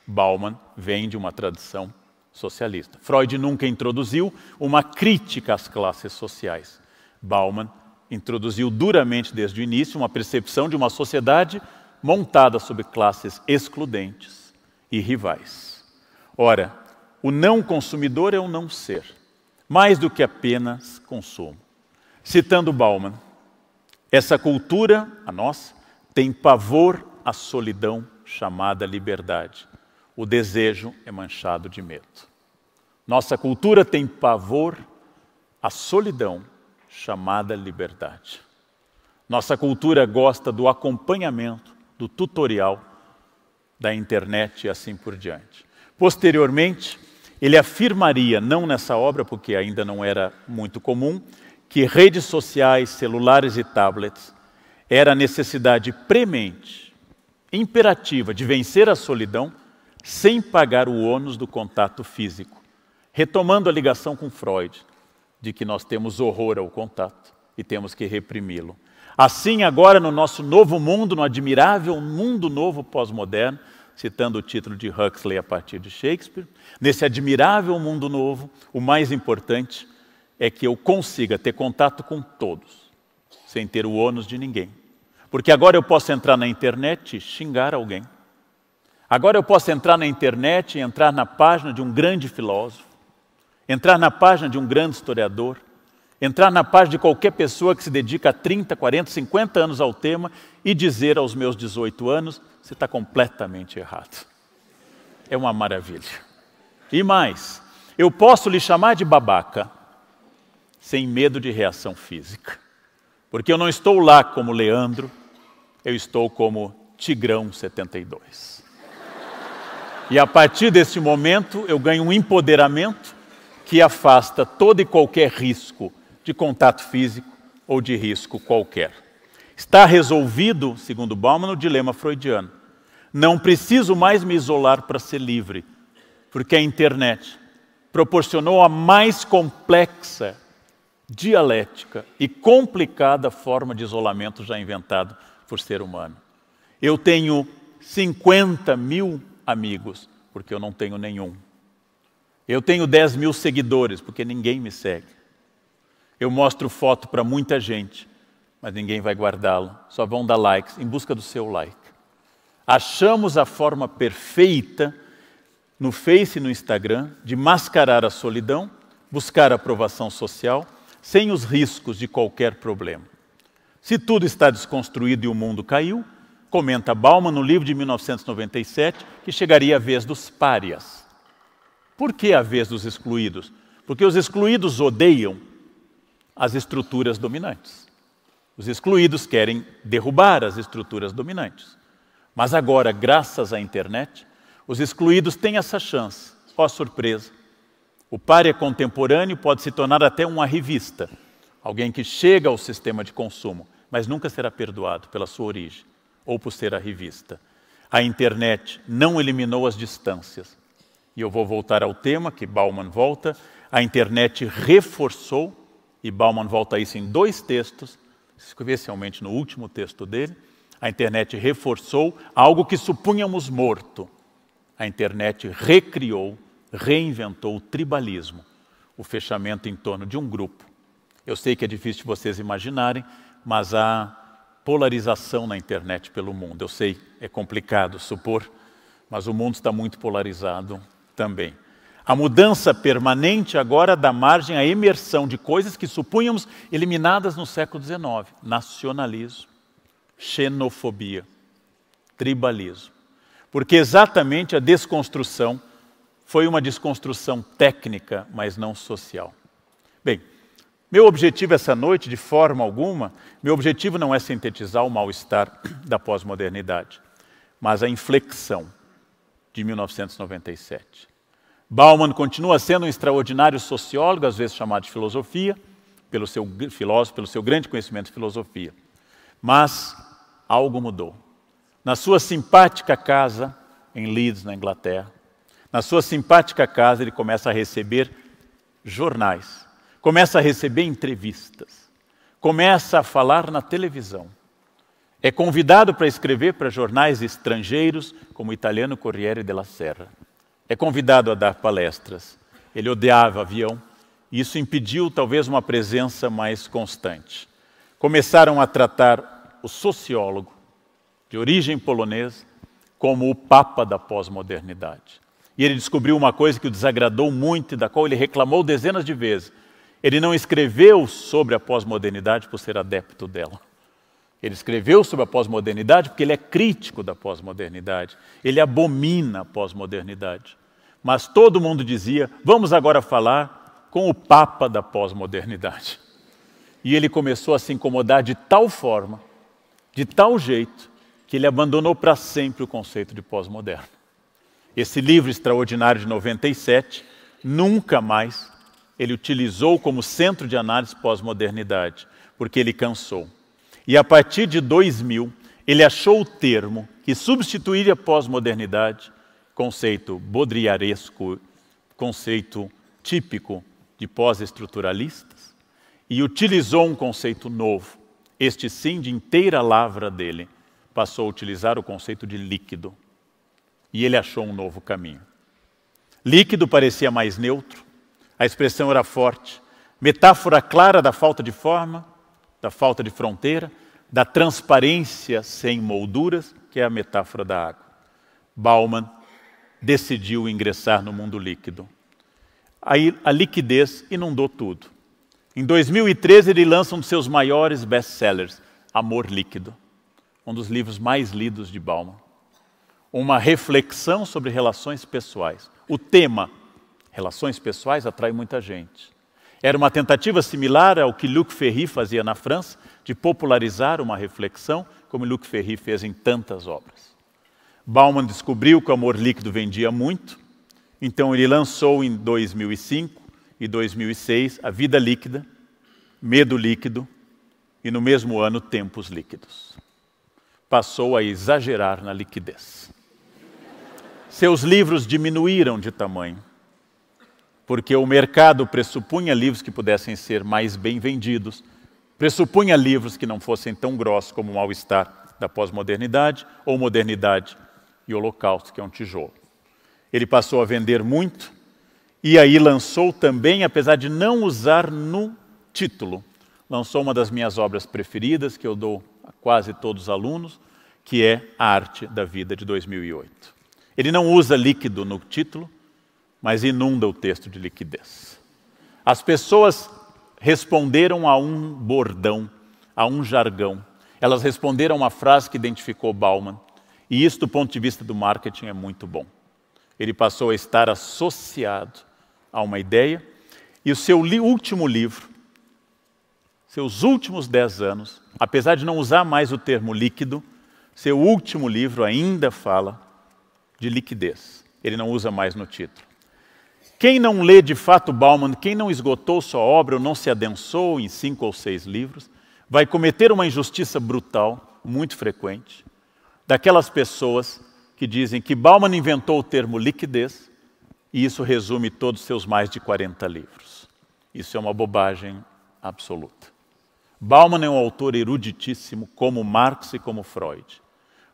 Bauman vem de uma tradição socialista. Freud nunca introduziu uma crítica às classes sociais. Bauman introduziu duramente desde o início uma percepção de uma sociedade montada sobre classes excludentes e rivais. Ora, o não consumidor é o não ser mais do que apenas consumo. Citando Bauman, essa cultura, a nossa, tem pavor à solidão chamada liberdade. O desejo é manchado de medo. Nossa cultura tem pavor à solidão chamada liberdade. Nossa cultura gosta do acompanhamento, do tutorial, da internet e assim por diante. Posteriormente, ele afirmaria, não nessa obra, porque ainda não era muito comum, que redes sociais, celulares e tablets era necessidade premente, imperativa de vencer a solidão sem pagar o ônus do contato físico. Retomando a ligação com Freud, de que nós temos horror ao contato e temos que reprimi-lo. Assim, agora no nosso novo mundo, no admirável mundo novo pós-moderno, citando o título de Huxley a partir de Shakespeare, nesse admirável mundo novo, o mais importante é que eu consiga ter contato com todos, sem ter o ônus de ninguém. Porque agora eu posso entrar na internet e xingar alguém. Agora eu posso entrar na internet e entrar na página de um grande filósofo, entrar na página de um grande historiador, entrar na página de qualquer pessoa que se dedica a 30, 40, 50 anos ao tema e dizer aos meus 18 anos: você está completamente errado. É uma maravilha. E mais, eu posso lhe chamar de babaca sem medo de reação física, porque eu não estou lá como Leandro, eu estou como Tigrão 72. E a partir desse momento eu ganho um empoderamento que afasta todo e qualquer risco de contato físico ou de risco qualquer. Está resolvido, segundo Bauman, o dilema freudiano. Não preciso mais me isolar para ser livre, porque a internet proporcionou a mais complexa, dialética e complicada forma de isolamento já inventado por ser humano. Eu tenho 50 mil amigos, porque eu não tenho nenhum. Eu tenho 10 mil seguidores, porque ninguém me segue. Eu mostro foto para muita gente, mas ninguém vai guardá-la. Só vão dar likes em busca do seu like. Achamos a forma perfeita no Face e no Instagram de mascarar a solidão, buscar aprovação social, sem os riscos de qualquer problema. Se tudo está desconstruído e o mundo caiu, comenta Bauman no livro de 1997 que chegaria a vez dos párias. Por que a vez dos excluídos? Porque os excluídos odeiam as estruturas dominantes. Os excluídos querem derrubar as estruturas dominantes. Mas agora, graças à internet, os excluídos têm essa chance. Ó oh, surpresa! O páreo é Contemporâneo pode se tornar até uma revista, alguém que chega ao sistema de consumo, mas nunca será perdoado pela sua origem ou por ser a revista. A internet não eliminou as distâncias. E eu vou voltar ao tema que Bauman volta. A internet reforçou, e Bauman volta a isso em dois textos, especialmente no último texto dele, a internet reforçou algo que supunhamos morto. A internet recriou, reinventou o tribalismo, o fechamento em torno de um grupo. Eu sei que é difícil vocês imaginarem, mas há polarização na internet pelo mundo. Eu sei, é complicado supor, mas o mundo está muito polarizado também. A mudança permanente agora dá margem à imersão de coisas que supunhamos eliminadas no século XIX: nacionalismo, xenofobia, tribalismo. Porque exatamente a desconstrução foi uma desconstrução técnica, mas não social. Bem, meu objetivo essa noite, de forma alguma, meu objetivo não é sintetizar o mal-estar da pós-modernidade, mas a inflexão de 1997. Bauman continua sendo um extraordinário sociólogo, às vezes chamado de filosofia, pelo seu filósofo, pelo seu grande conhecimento de filosofia. Mas algo mudou. Na sua simpática casa em Leeds, na Inglaterra, na sua simpática casa ele começa a receber jornais, começa a receber entrevistas, começa a falar na televisão. É convidado para escrever para jornais estrangeiros, como o italiano Corriere della Serra. É convidado a dar palestras. Ele odiava avião e isso impediu talvez uma presença mais constante. Começaram a tratar o sociólogo de origem polonesa como o papa da pós-modernidade. E ele descobriu uma coisa que o desagradou muito e da qual ele reclamou dezenas de vezes. Ele não escreveu sobre a pós-modernidade por ser adepto dela. Ele escreveu sobre a pós-modernidade porque ele é crítico da pós-modernidade. Ele abomina a pós-modernidade. Mas todo mundo dizia: vamos agora falar com o Papa da pós-modernidade. E ele começou a se incomodar de tal forma de tal jeito que ele abandonou para sempre o conceito de pós-moderno. Esse livro extraordinário de 97, nunca mais ele utilizou como centro de análise pós-modernidade, porque ele cansou. E a partir de 2000, ele achou o termo que substituiria pós-modernidade, conceito bodriaresco, conceito típico de pós-estruturalistas, e utilizou um conceito novo, este sim, de inteira lavra dele, passou a utilizar o conceito de líquido. E ele achou um novo caminho. Líquido parecia mais neutro, a expressão era forte, metáfora clara da falta de forma, da falta de fronteira, da transparência sem molduras, que é a metáfora da água. Bauman decidiu ingressar no mundo líquido. Aí a liquidez inundou tudo. Em 2013 ele lança um dos seus maiores best-sellers, Amor Líquido, um dos livros mais lidos de Bauman. Uma reflexão sobre relações pessoais. O tema relações pessoais atrai muita gente. Era uma tentativa similar ao que Luc Ferry fazia na França, de popularizar uma reflexão, como Luc Ferry fez em tantas obras. Bauman descobriu que o amor líquido vendia muito, então ele lançou em 2005 e 2006, A Vida Líquida, Medo Líquido e, no mesmo ano, Tempos Líquidos. Passou a exagerar na liquidez. Seus livros diminuíram de tamanho, porque o mercado pressupunha livros que pudessem ser mais bem vendidos, pressupunha livros que não fossem tão grossos como o mal-estar da pós-modernidade ou modernidade e holocausto, que é um tijolo. Ele passou a vender muito e aí lançou também, apesar de não usar no título, lançou uma das minhas obras preferidas, que eu dou a quase todos os alunos, que é A Arte da Vida, de 2008. Ele não usa líquido no título, mas inunda o texto de liquidez. As pessoas responderam a um bordão, a um jargão. Elas responderam a uma frase que identificou Bauman. E isso, do ponto de vista do marketing, é muito bom. Ele passou a estar associado a uma ideia, e o seu li último livro, seus últimos dez anos, apesar de não usar mais o termo líquido, seu último livro ainda fala de liquidez. Ele não usa mais no título. Quem não lê de fato Bauman, quem não esgotou sua obra ou não se adensou em cinco ou seis livros, vai cometer uma injustiça brutal, muito frequente, daquelas pessoas que dizem que Bauman inventou o termo liquidez e isso resume todos os seus mais de 40 livros. Isso é uma bobagem absoluta. Bauman é um autor eruditíssimo, como Marx e como Freud.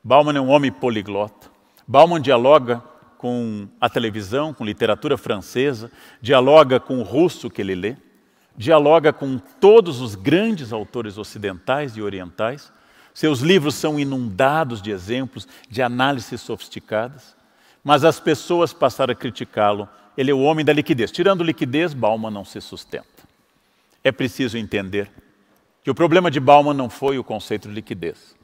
Bauman é um homem poliglota. Bauman dialoga com a televisão, com literatura francesa, dialoga com o russo que ele lê, dialoga com todos os grandes autores ocidentais e orientais. Seus livros são inundados de exemplos, de análises sofisticadas mas as pessoas passaram a criticá-lo. Ele é o homem da liquidez. Tirando liquidez, Bauman não se sustenta. É preciso entender que o problema de Bauman não foi o conceito de liquidez.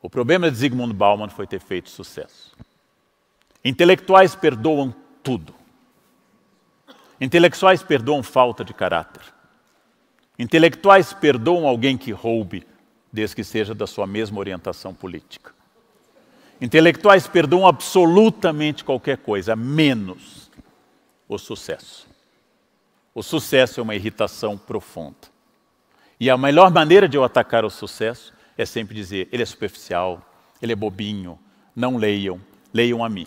O problema de Zygmunt Bauman foi ter feito sucesso. Intelectuais perdoam tudo. Intelectuais perdoam falta de caráter. Intelectuais perdoam alguém que roube, desde que seja da sua mesma orientação política. Intelectuais perdoam absolutamente qualquer coisa, menos o sucesso. O sucesso é uma irritação profunda. E a melhor maneira de eu atacar o sucesso é sempre dizer: ele é superficial, ele é bobinho, não leiam, leiam a mim.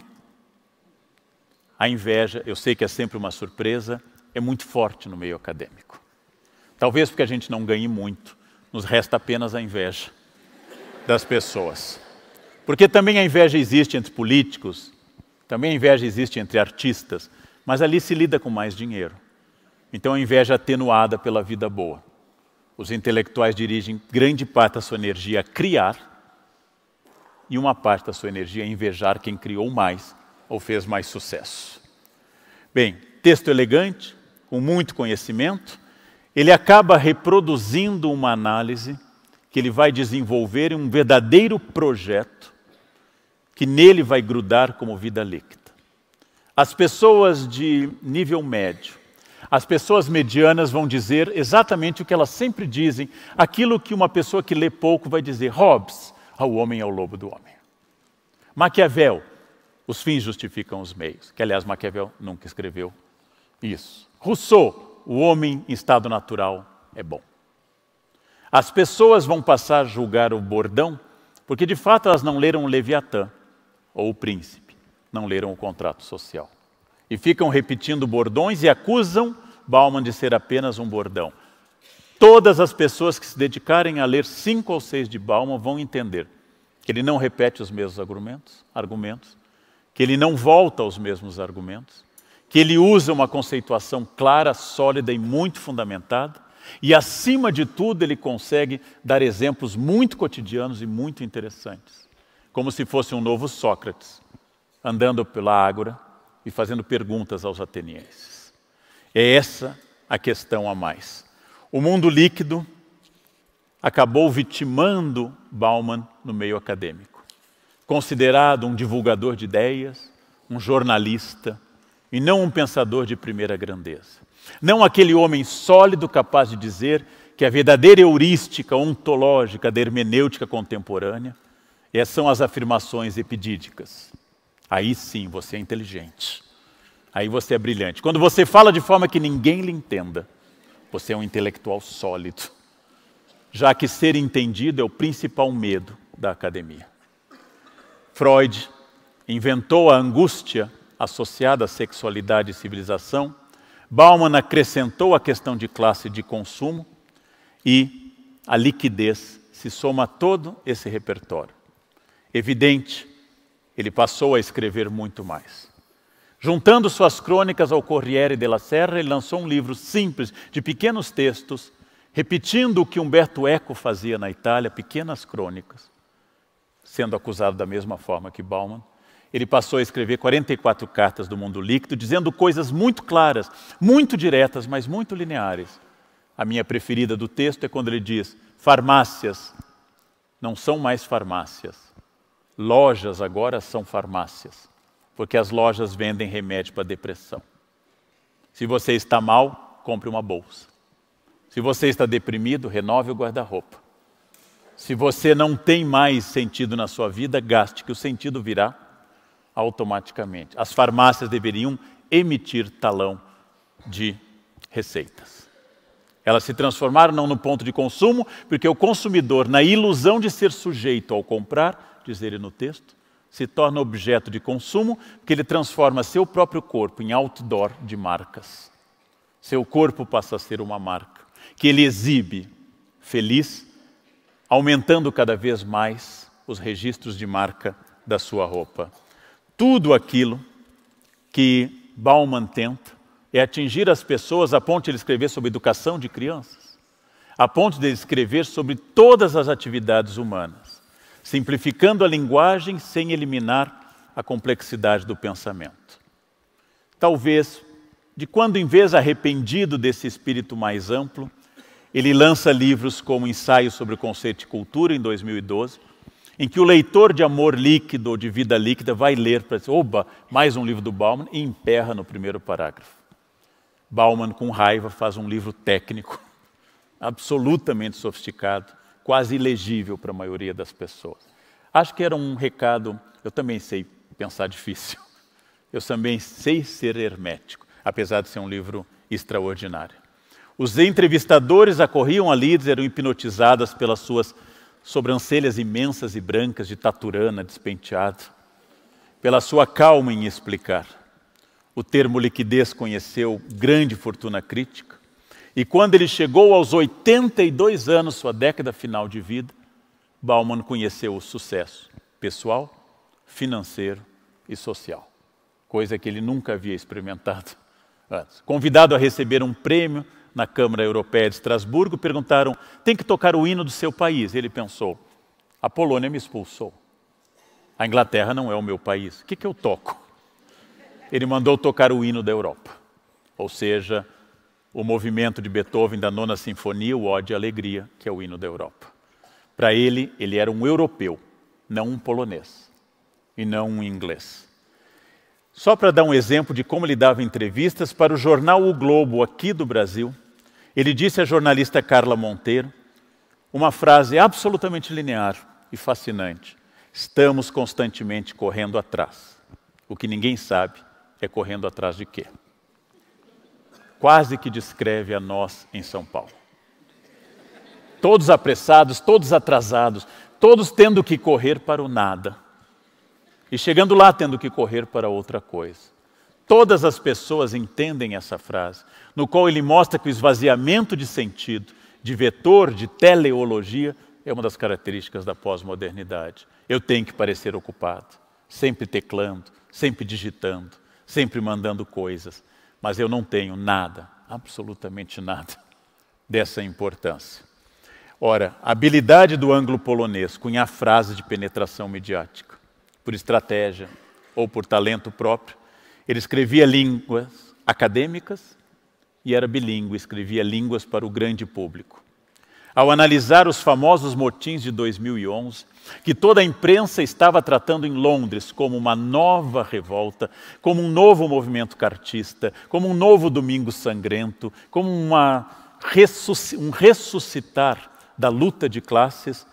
A inveja, eu sei que é sempre uma surpresa, é muito forte no meio acadêmico. Talvez porque a gente não ganhe muito, nos resta apenas a inveja das pessoas. Porque também a inveja existe entre políticos, também a inveja existe entre artistas, mas ali se lida com mais dinheiro. Então a inveja é atenuada pela vida boa. Os intelectuais dirigem grande parte da sua energia a criar e uma parte da sua energia a invejar quem criou mais ou fez mais sucesso. Bem, texto elegante, com muito conhecimento, ele acaba reproduzindo uma análise que ele vai desenvolver em um verdadeiro projeto que nele vai grudar como vida líquida. As pessoas de nível médio, as pessoas medianas vão dizer exatamente o que elas sempre dizem, aquilo que uma pessoa que lê pouco vai dizer. Hobbes, ao homem é o lobo do homem. Maquiavel, os fins justificam os meios, que aliás Maquiavel nunca escreveu isso. Rousseau, o homem em estado natural é bom. As pessoas vão passar a julgar o bordão, porque de fato elas não leram Leviatã ou o príncipe não leram o contrato social. E ficam repetindo bordões e acusam Bauman de ser apenas um bordão. Todas as pessoas que se dedicarem a ler cinco ou seis de Bauman vão entender que ele não repete os mesmos argumentos, argumentos, que ele não volta aos mesmos argumentos, que ele usa uma conceituação clara, sólida e muito fundamentada, e acima de tudo ele consegue dar exemplos muito cotidianos e muito interessantes como se fosse um novo Sócrates, andando pela Ágora e fazendo perguntas aos atenienses. É essa a questão a mais. O mundo líquido acabou vitimando Bauman no meio acadêmico. Considerado um divulgador de ideias, um jornalista e não um pensador de primeira grandeza. Não aquele homem sólido capaz de dizer que a verdadeira heurística ontológica da hermenêutica contemporânea essas é, são as afirmações epidídicas. Aí sim você é inteligente. Aí você é brilhante. Quando você fala de forma que ninguém lhe entenda, você é um intelectual sólido. Já que ser entendido é o principal medo da academia. Freud inventou a angústia associada à sexualidade e civilização. Bauman acrescentou a questão de classe de consumo e a liquidez se soma a todo esse repertório. Evidente, ele passou a escrever muito mais. Juntando suas crônicas ao Corriere della Serra, ele lançou um livro simples de pequenos textos, repetindo o que Humberto Eco fazia na Itália, pequenas crônicas, sendo acusado da mesma forma que Bauman. Ele passou a escrever 44 cartas do mundo líquido, dizendo coisas muito claras, muito diretas, mas muito lineares. A minha preferida do texto é quando ele diz: farmácias não são mais farmácias, Lojas agora são farmácias, porque as lojas vendem remédio para depressão. Se você está mal, compre uma bolsa. Se você está deprimido, renove o guarda-roupa. Se você não tem mais sentido na sua vida, gaste, que o sentido virá automaticamente. As farmácias deveriam emitir talão de receitas. Elas se transformaram não no ponto de consumo, porque o consumidor, na ilusão de ser sujeito ao comprar, diz ele no texto, se torna objeto de consumo, porque ele transforma seu próprio corpo em outdoor de marcas. Seu corpo passa a ser uma marca que ele exibe, feliz, aumentando cada vez mais os registros de marca da sua roupa. Tudo aquilo que Bauman tenta é atingir as pessoas a ponto de ele escrever sobre educação de crianças, a ponto de ele escrever sobre todas as atividades humanas simplificando a linguagem sem eliminar a complexidade do pensamento. Talvez, de quando em vez arrependido desse espírito mais amplo, ele lança livros como Ensaio sobre o Conceito de Cultura, em 2012, em que o leitor de amor líquido ou de vida líquida vai ler para dizer, oba, mais um livro do Bauman e emperra no primeiro parágrafo. Bauman, com raiva, faz um livro técnico, [LAUGHS] absolutamente sofisticado, quase ilegível para a maioria das pessoas. Acho que era um recado, eu também sei pensar [LAUGHS] difícil, eu também sei ser hermético, apesar de ser um livro extraordinário. Os entrevistadores acorriam a Leeds, eram hipnotizadas pelas suas sobrancelhas imensas e brancas de taturana despenteado, pela sua calma em explicar. O termo liquidez conheceu grande fortuna crítica e quando ele chegou aos 82 anos, sua década final de vida, Bauman conheceu o sucesso pessoal, financeiro e social, coisa que ele nunca havia experimentado [LAUGHS] antes. Convidado a receber um prêmio na Câmara Europeia de Estrasburgo, perguntaram: tem que tocar o hino do seu país? Ele pensou: a Polônia me expulsou. A Inglaterra não é o meu país. O que, que eu toco? Ele mandou tocar o hino da Europa, ou seja, o movimento de Beethoven da Nona Sinfonia, o Ode à Alegria, que é o hino da Europa. Para ele, ele era um europeu, não um polonês e não um inglês. Só para dar um exemplo de como ele dava entrevistas para o jornal O Globo aqui do Brasil, ele disse à jornalista Carla Monteiro uma frase absolutamente linear e fascinante: Estamos constantemente correndo atrás. O que ninguém sabe é correndo atrás de quê? quase que descreve a nós em São Paulo. Todos apressados, todos atrasados, todos tendo que correr para o nada. E chegando lá, tendo que correr para outra coisa. Todas as pessoas entendem essa frase, no qual ele mostra que o esvaziamento de sentido, de vetor, de teleologia, é uma das características da pós-modernidade. Eu tenho que parecer ocupado, sempre teclando, sempre digitando, sempre mandando coisas, mas eu não tenho nada, absolutamente nada, [LAUGHS] dessa importância. Ora, a habilidade do anglo-polonês cunhar frases de penetração midiática, por estratégia ou por talento próprio, ele escrevia línguas acadêmicas e era bilíngue, escrevia línguas para o grande público ao analisar os famosos motins de 2011, que toda a imprensa estava tratando em Londres como uma nova revolta, como um novo movimento cartista, como um novo domingo sangrento, como uma, um ressuscitar da luta de classes,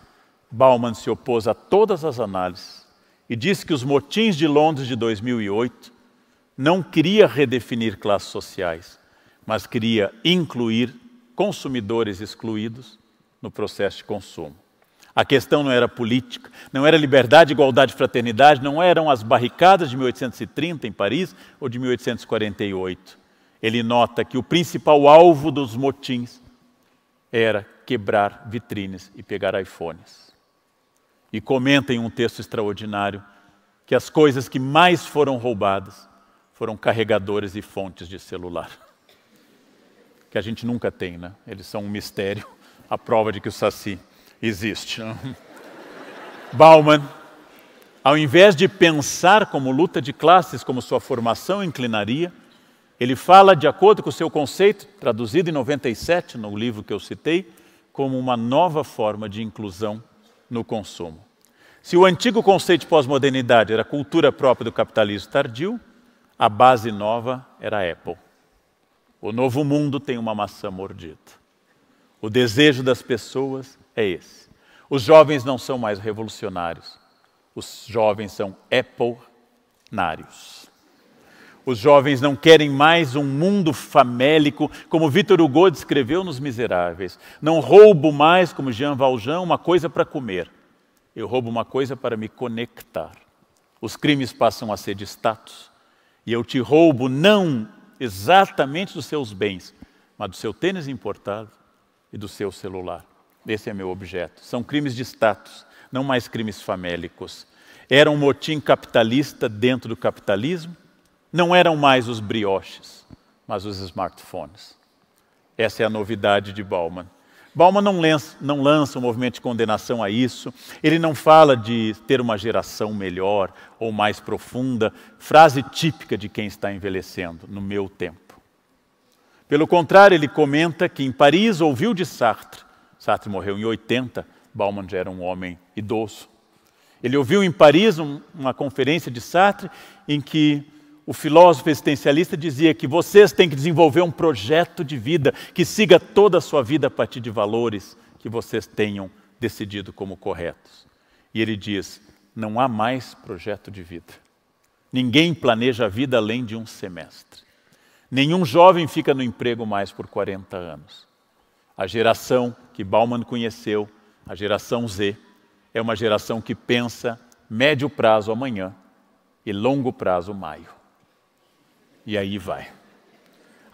Bauman se opôs a todas as análises e disse que os motins de Londres de 2008 não queria redefinir classes sociais, mas queria incluir consumidores excluídos, no processo de consumo. A questão não era política, não era liberdade, igualdade, fraternidade, não eram as barricadas de 1830 em Paris ou de 1848. Ele nota que o principal alvo dos motins era quebrar vitrines e pegar iPhones. E comenta em um texto extraordinário que as coisas que mais foram roubadas foram carregadores e fontes de celular. [LAUGHS] Que a gente nunca tem, né? Eles são um mistério a prova de que o Saci existe. Bauman, ao invés de pensar como luta de classes, como sua formação inclinaria, ele fala, de acordo com o seu conceito, traduzido em 97, no livro que eu citei, como uma nova forma de inclusão no consumo. Se o antigo conceito de pós-modernidade era cultura própria do capitalismo tardio, a base nova era Apple. O novo mundo tem uma maçã mordida. O desejo das pessoas é esse. Os jovens não são mais revolucionários, os jovens são Apple-nários. Os jovens não querem mais um mundo famélico, como Victor Hugo descreveu nos Miseráveis. Não roubo mais, como Jean Valjean, uma coisa para comer. Eu roubo uma coisa para me conectar. Os crimes passam a ser de status. E eu te roubo não exatamente dos seus bens, mas do seu tênis importado, e do seu celular. Esse é meu objeto. São crimes de status, não mais crimes famélicos. Era um motim capitalista dentro do capitalismo, não eram mais os brioches, mas os smartphones. Essa é a novidade de Bauman. Bauman não lança, não lança um movimento de condenação a isso, ele não fala de ter uma geração melhor ou mais profunda, frase típica de quem está envelhecendo, no meu tempo. Pelo contrário, ele comenta que em Paris ouviu de Sartre. Sartre morreu em 80, Bauman já era um homem idoso. Ele ouviu em Paris um, uma conferência de Sartre em que o filósofo existencialista dizia que vocês têm que desenvolver um projeto de vida que siga toda a sua vida a partir de valores que vocês tenham decidido como corretos. E ele diz: não há mais projeto de vida. Ninguém planeja a vida além de um semestre. Nenhum jovem fica no emprego mais por 40 anos. A geração que Bauman conheceu, a geração Z, é uma geração que pensa médio prazo amanhã e longo prazo maio. E aí vai.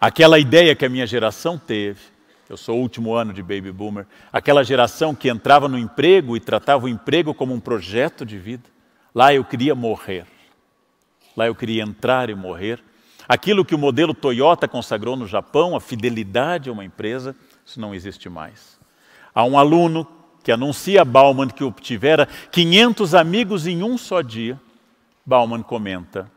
Aquela ideia que a minha geração teve, eu sou o último ano de baby boomer, aquela geração que entrava no emprego e tratava o emprego como um projeto de vida. Lá eu queria morrer. Lá eu queria entrar e morrer Aquilo que o modelo Toyota consagrou no Japão, a fidelidade a uma empresa, isso não existe mais. Há um aluno que anuncia a Bauman que obtivera 500 amigos em um só dia. Bauman comenta: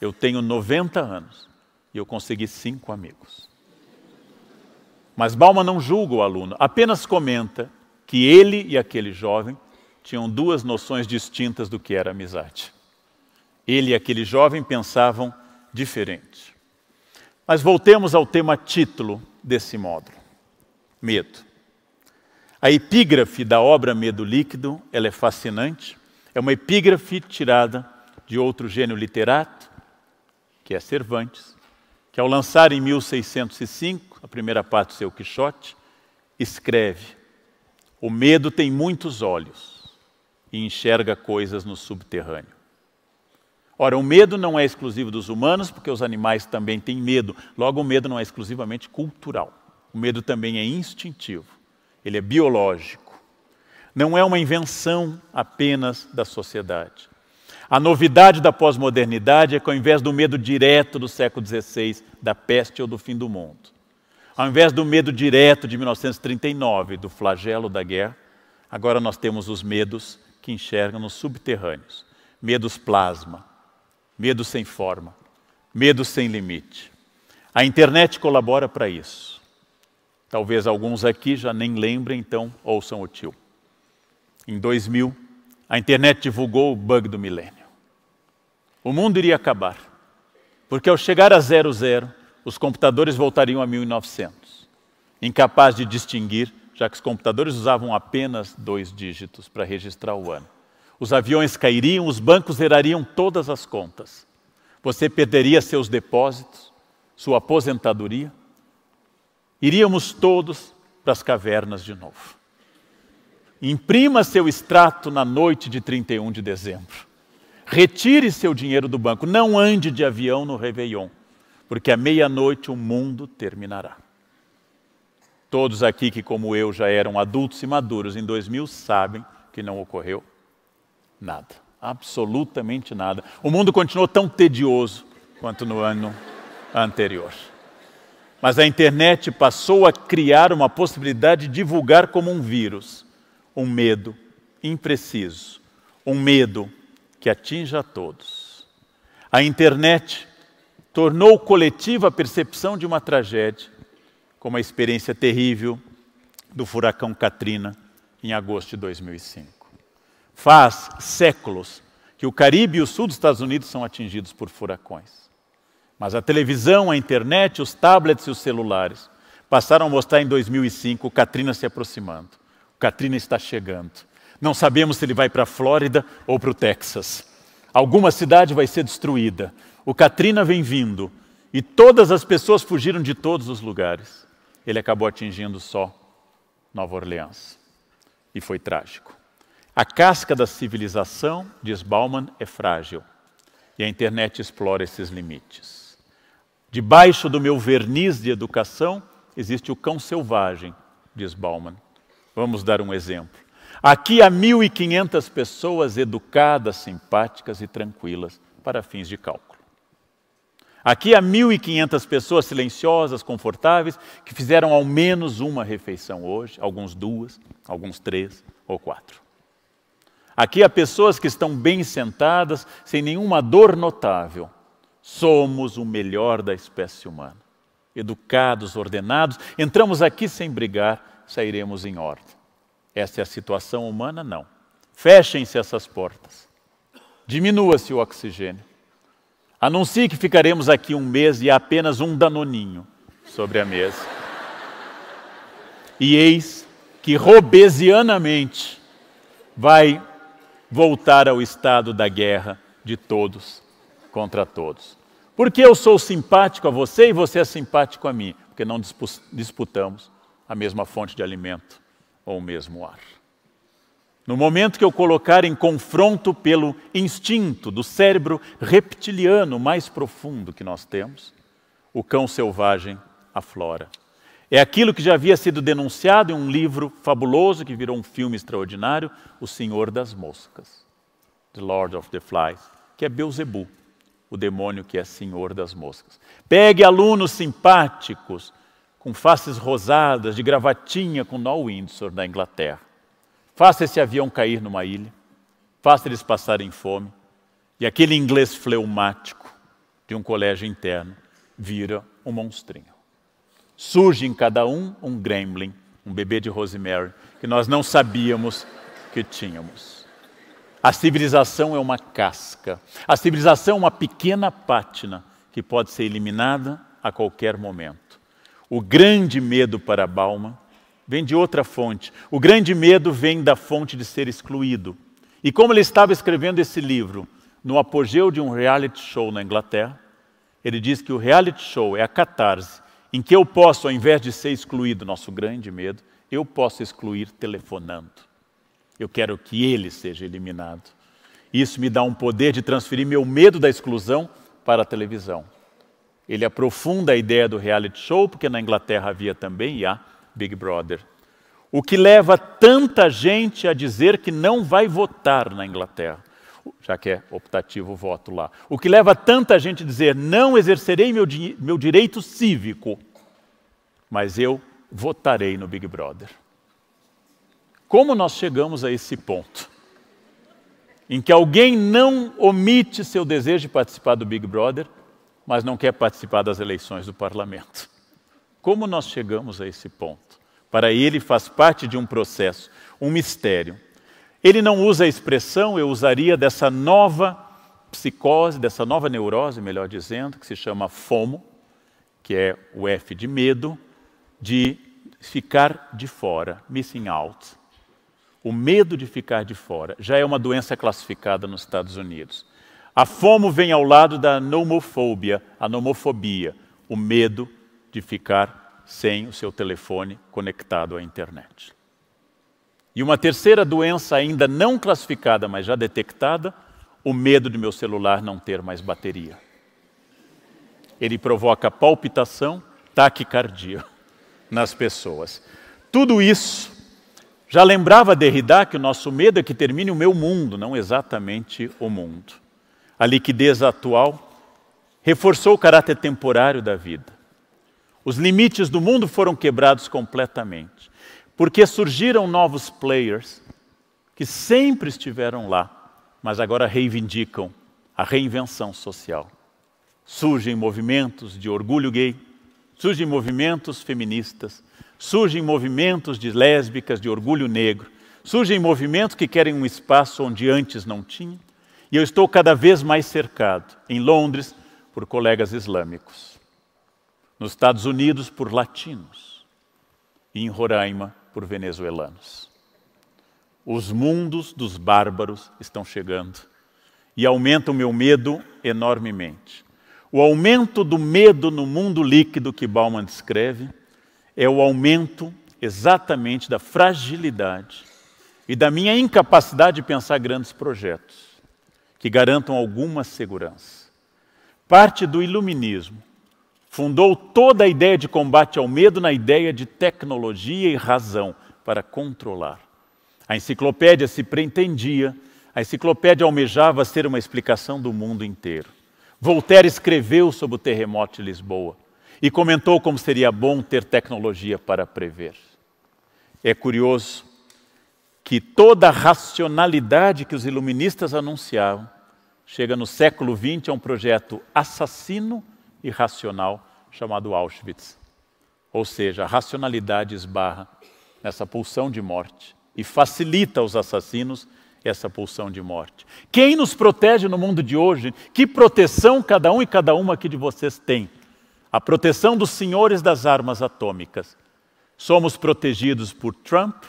Eu tenho 90 anos e eu consegui cinco amigos. Mas Bauman não julga o aluno, apenas comenta que ele e aquele jovem tinham duas noções distintas do que era amizade. Ele e aquele jovem pensavam diferente. Mas voltemos ao tema título desse módulo: medo. A epígrafe da obra Medo Líquido, ela é fascinante. É uma epígrafe tirada de outro gênio literato, que é Cervantes, que ao lançar em 1605 a primeira parte do seu Quixote, escreve: O medo tem muitos olhos e enxerga coisas no subterrâneo. Ora, o medo não é exclusivo dos humanos, porque os animais também têm medo. Logo, o medo não é exclusivamente cultural. O medo também é instintivo. Ele é biológico. Não é uma invenção apenas da sociedade. A novidade da pós-modernidade é que, ao invés do medo direto do século XVI, da peste ou do fim do mundo, ao invés do medo direto de 1939, do flagelo da guerra, agora nós temos os medos que enxergam nos subterrâneos medos plasma, medo sem forma, medo sem limite. A internet colabora para isso. Talvez alguns aqui já nem lembrem, então ouçam o tio. Em 2000, a internet divulgou o bug do milênio. O mundo iria acabar, porque ao chegar a zero zero, os computadores voltariam a 1900, incapaz de distinguir, já que os computadores usavam apenas dois dígitos para registrar o ano. Os aviões cairiam, os bancos zerariam todas as contas. Você perderia seus depósitos, sua aposentadoria. Iríamos todos para as cavernas de novo. Imprima seu extrato na noite de 31 de dezembro. Retire seu dinheiro do banco. Não ande de avião no Réveillon, porque à meia-noite o mundo terminará. Todos aqui que, como eu, já eram adultos e maduros em 2000 sabem que não ocorreu. Nada, absolutamente nada. O mundo continuou tão tedioso quanto no ano anterior. Mas a internet passou a criar uma possibilidade de divulgar como um vírus, um medo impreciso, um medo que atinge a todos. A internet tornou coletiva a percepção de uma tragédia, como a experiência terrível do furacão Katrina em agosto de 2005. Faz séculos que o Caribe e o sul dos Estados Unidos são atingidos por furacões. Mas a televisão, a internet, os tablets e os celulares passaram a mostrar em 2005 o Katrina se aproximando. O Katrina está chegando. Não sabemos se ele vai para a Flórida ou para o Texas. Alguma cidade vai ser destruída. O Katrina vem vindo e todas as pessoas fugiram de todos os lugares. Ele acabou atingindo só Nova Orleans. E foi trágico. A casca da civilização, diz Bauman, é frágil e a internet explora esses limites. Debaixo do meu verniz de educação existe o cão selvagem, diz Bauman. Vamos dar um exemplo. Aqui há 1.500 pessoas educadas, simpáticas e tranquilas para fins de cálculo. Aqui há 1.500 pessoas silenciosas, confortáveis, que fizeram ao menos uma refeição hoje, alguns duas, alguns três ou quatro. Aqui há pessoas que estão bem sentadas, sem nenhuma dor notável. Somos o melhor da espécie humana. Educados, ordenados, entramos aqui sem brigar, sairemos em ordem. Essa é a situação humana? Não. Fechem-se essas portas. Diminua-se o oxigênio. Anuncie que ficaremos aqui um mês e há apenas um danoninho sobre a mesa. E eis que robesianamente vai voltar ao estado da guerra de todos contra todos. Porque eu sou simpático a você e você é simpático a mim? Porque não disputamos a mesma fonte de alimento ou o mesmo ar. No momento que eu colocar em confronto pelo instinto do cérebro reptiliano mais profundo que nós temos, o cão selvagem aflora. É aquilo que já havia sido denunciado em um livro fabuloso que virou um filme extraordinário, O Senhor das Moscas, The Lord of the Flies, que é Beelzebub, o demônio que é senhor das moscas. Pegue alunos simpáticos, com faces rosadas, de gravatinha, com nó Windsor da Inglaterra. Faça esse avião cair numa ilha, faça eles passarem fome, e aquele inglês fleumático de um colégio interno vira um monstrinho surge em cada um um gremlin, um bebê de Rosemary, que nós não sabíamos que tínhamos. A civilização é uma casca. A civilização é uma pequena pátina que pode ser eliminada a qualquer momento. O grande medo para Balma vem de outra fonte. O grande medo vem da fonte de ser excluído. E como ele estava escrevendo esse livro no apogeu de um reality show na Inglaterra, ele diz que o reality show é a catarse em que eu posso, ao invés de ser excluído, nosso grande medo, eu posso excluir telefonando. Eu quero que ele seja eliminado. Isso me dá um poder de transferir meu medo da exclusão para a televisão. Ele aprofunda a ideia do reality show, porque na Inglaterra havia também e há Big Brother. O que leva tanta gente a dizer que não vai votar na Inglaterra já que é optativo o voto lá. O que leva tanta gente a dizer: não exercerei meu, di meu direito cívico, mas eu votarei no Big Brother. Como nós chegamos a esse ponto? Em que alguém não omite seu desejo de participar do Big Brother, mas não quer participar das eleições do parlamento. Como nós chegamos a esse ponto? Para ele faz parte de um processo, um mistério. Ele não usa a expressão, eu usaria, dessa nova psicose, dessa nova neurose, melhor dizendo, que se chama FOMO, que é o F de medo, de ficar de fora, missing out. O medo de ficar de fora já é uma doença classificada nos Estados Unidos. A FOMO vem ao lado da nomofobia, a nomofobia, o medo de ficar sem o seu telefone conectado à internet. E uma terceira doença ainda não classificada, mas já detectada, o medo de meu celular não ter mais bateria. Ele provoca palpitação, taquicardia [LAUGHS] nas pessoas. Tudo isso já lembrava Derrida que o nosso medo é que termine o meu mundo, não exatamente o mundo. A liquidez atual reforçou o caráter temporário da vida. Os limites do mundo foram quebrados completamente porque surgiram novos players que sempre estiveram lá, mas agora reivindicam a reinvenção social. Surgem movimentos de orgulho gay, surgem movimentos feministas, surgem movimentos de lésbicas, de orgulho negro, surgem movimentos que querem um espaço onde antes não tinha, e eu estou cada vez mais cercado, em Londres, por colegas islâmicos, nos Estados Unidos, por latinos, e em Roraima, por venezuelanos. Os mundos dos bárbaros estão chegando e aumenta o meu medo enormemente. O aumento do medo no mundo líquido que Bauman descreve é o aumento exatamente da fragilidade e da minha incapacidade de pensar grandes projetos que garantam alguma segurança. Parte do iluminismo Fundou toda a ideia de combate ao medo na ideia de tecnologia e razão para controlar. A enciclopédia se pretendia, a enciclopédia almejava ser uma explicação do mundo inteiro. Voltaire escreveu sobre o terremoto de Lisboa e comentou como seria bom ter tecnologia para prever. É curioso que toda a racionalidade que os iluministas anunciavam chega no século XX a um projeto assassino irracional chamado Auschwitz. Ou seja, a racionalidade esbarra nessa pulsão de morte e facilita aos assassinos essa pulsão de morte. Quem nos protege no mundo de hoje? Que proteção cada um e cada uma aqui de vocês tem? A proteção dos senhores das armas atômicas. Somos protegidos por Trump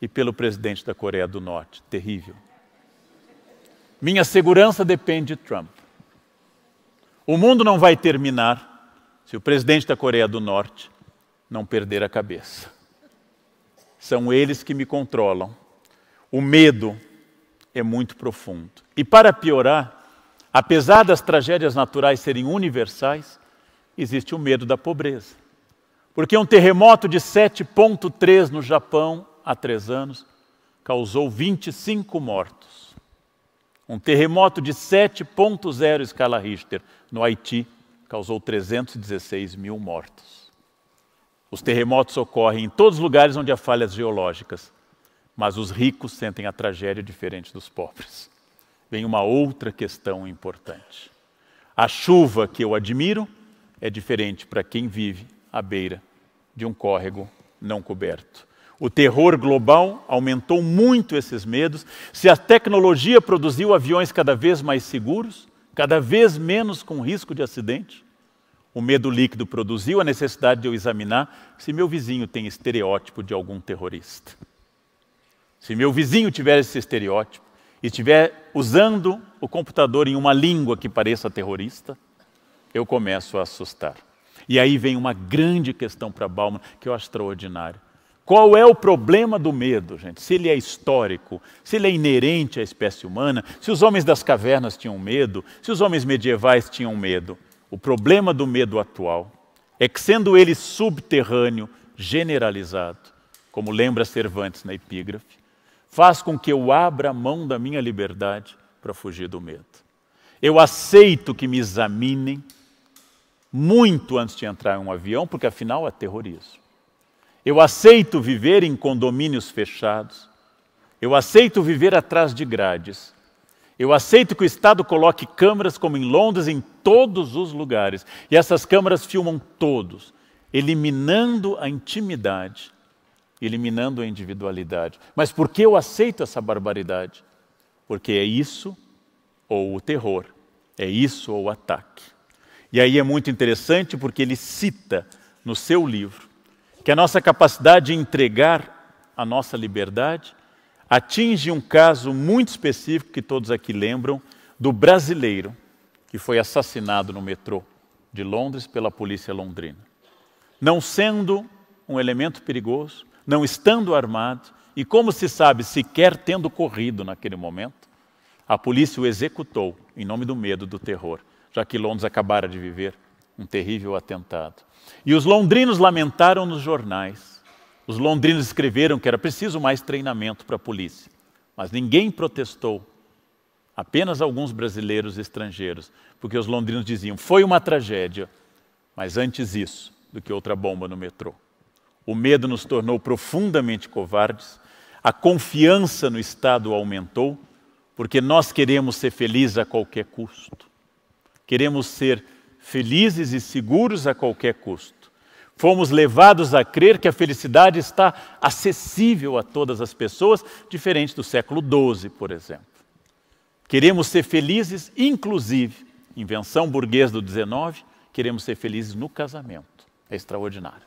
e pelo presidente da Coreia do Norte. Terrível. Minha segurança depende de Trump. O mundo não vai terminar se o presidente da Coreia do Norte não perder a cabeça. São eles que me controlam. O medo é muito profundo. E para piorar, apesar das tragédias naturais serem universais, existe o medo da pobreza. Porque um terremoto de 7,3 no Japão há três anos causou 25 mortos. Um terremoto de 7.0 escala Richter no Haiti causou 316 mil mortos. Os terremotos ocorrem em todos os lugares onde há falhas geológicas, mas os ricos sentem a tragédia diferente dos pobres. Vem uma outra questão importante. A chuva que eu admiro é diferente para quem vive à beira de um córrego não coberto. O terror global aumentou muito esses medos. Se a tecnologia produziu aviões cada vez mais seguros, cada vez menos com risco de acidente, o medo líquido produziu a necessidade de eu examinar se meu vizinho tem estereótipo de algum terrorista. Se meu vizinho tiver esse estereótipo e estiver usando o computador em uma língua que pareça terrorista, eu começo a assustar. E aí vem uma grande questão para Bauman que eu acho extraordinária qual é o problema do medo, gente? Se ele é histórico, se ele é inerente à espécie humana, se os homens das cavernas tinham medo, se os homens medievais tinham medo. O problema do medo atual é que, sendo ele subterrâneo, generalizado, como lembra Cervantes na epígrafe, faz com que eu abra a mão da minha liberdade para fugir do medo. Eu aceito que me examinem muito antes de entrar em um avião, porque afinal é terrorismo. Eu aceito viver em condomínios fechados. Eu aceito viver atrás de grades. Eu aceito que o Estado coloque câmeras como em Londres, em todos os lugares. E essas câmeras filmam todos, eliminando a intimidade, eliminando a individualidade. Mas por que eu aceito essa barbaridade? Porque é isso ou o terror, é isso ou o ataque. E aí é muito interessante porque ele cita no seu livro que a nossa capacidade de entregar a nossa liberdade atinge um caso muito específico que todos aqui lembram do brasileiro que foi assassinado no metrô de Londres pela polícia londrina. Não sendo um elemento perigoso, não estando armado e, como se sabe, sequer tendo corrido naquele momento, a polícia o executou em nome do medo, do terror, já que Londres acabara de viver um terrível atentado. E os londrinos lamentaram nos jornais. Os londrinos escreveram que era preciso mais treinamento para a polícia. Mas ninguém protestou. Apenas alguns brasileiros e estrangeiros, porque os londrinos diziam: foi uma tragédia, mas antes isso do que outra bomba no metrô. O medo nos tornou profundamente covardes, a confiança no Estado aumentou, porque nós queremos ser felizes a qualquer custo. Queremos ser felizes e seguros a qualquer custo. Fomos levados a crer que a felicidade está acessível a todas as pessoas, diferente do século XII, por exemplo. Queremos ser felizes, inclusive, invenção burguesa do XIX, queremos ser felizes no casamento. É extraordinário.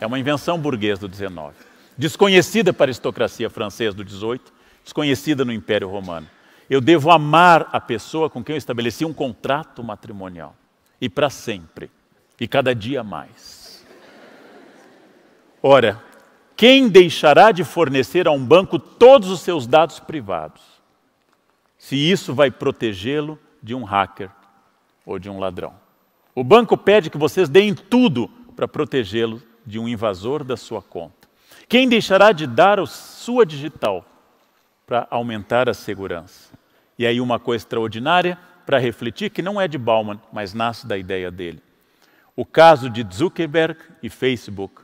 É uma invenção burguesa do XIX, desconhecida para a aristocracia francesa do XVIII, desconhecida no Império Romano. Eu devo amar a pessoa com quem eu estabeleci um contrato matrimonial e para sempre, e cada dia mais. Ora, quem deixará de fornecer a um banco todos os seus dados privados? Se isso vai protegê-lo de um hacker ou de um ladrão. O banco pede que vocês deem tudo para protegê-lo de um invasor da sua conta. Quem deixará de dar a sua digital para aumentar a segurança? E aí uma coisa extraordinária, para refletir que não é de Bauman, mas nasce da ideia dele. O caso de Zuckerberg e Facebook,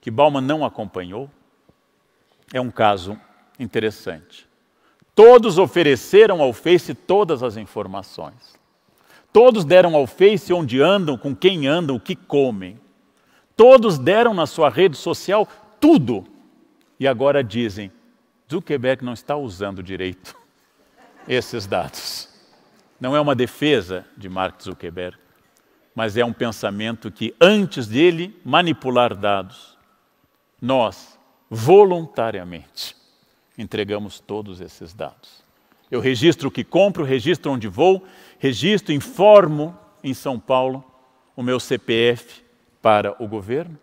que Bauman não acompanhou, é um caso interessante. Todos ofereceram ao Face todas as informações. Todos deram ao Face onde andam, com quem andam, o que comem. Todos deram na sua rede social tudo. E agora dizem: Zuckerberg não está usando direito [LAUGHS] esses dados não é uma defesa de Mark Zuckerberg, mas é um pensamento que, antes dele manipular dados, nós voluntariamente entregamos todos esses dados. Eu registro o que compro, registro onde vou, registro, informo em São Paulo o meu CPF para o governo,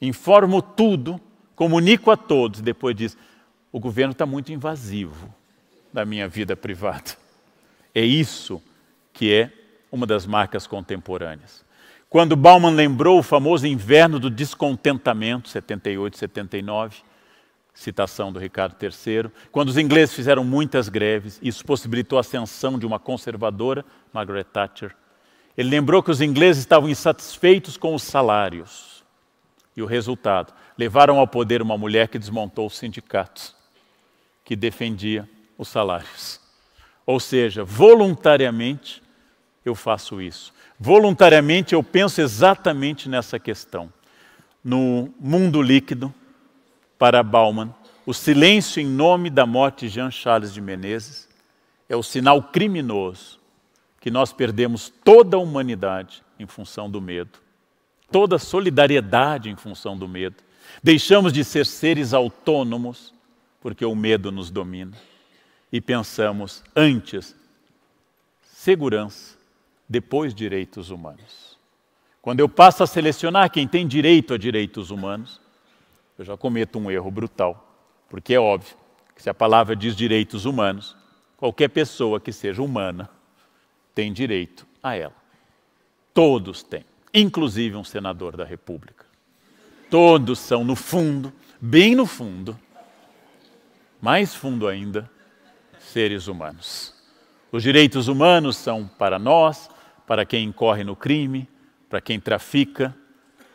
informo tudo, comunico a todos, e depois diz: o governo está muito invasivo da minha vida privada. É isso que é uma das marcas contemporâneas. Quando Bauman lembrou o famoso inverno do descontentamento, 78, 79, citação do Ricardo III, quando os ingleses fizeram muitas greves, isso possibilitou a ascensão de uma conservadora, Margaret Thatcher. Ele lembrou que os ingleses estavam insatisfeitos com os salários. E o resultado? Levaram ao poder uma mulher que desmontou os sindicatos, que defendia os salários. Ou seja, voluntariamente eu faço isso. Voluntariamente eu penso exatamente nessa questão. No mundo líquido, para Bauman, o silêncio em nome da morte de Jean Charles de Menezes é o sinal criminoso que nós perdemos toda a humanidade em função do medo, toda a solidariedade em função do medo. Deixamos de ser seres autônomos porque o medo nos domina e pensamos antes segurança, depois direitos humanos. Quando eu passo a selecionar quem tem direito a direitos humanos, eu já cometo um erro brutal, porque é óbvio que se a palavra diz direitos humanos, qualquer pessoa que seja humana tem direito a ela. Todos têm, inclusive um senador da República. Todos são, no fundo, bem no fundo, mais fundo ainda, seres humanos. Os direitos humanos são para nós, para quem incorre no crime, para quem trafica,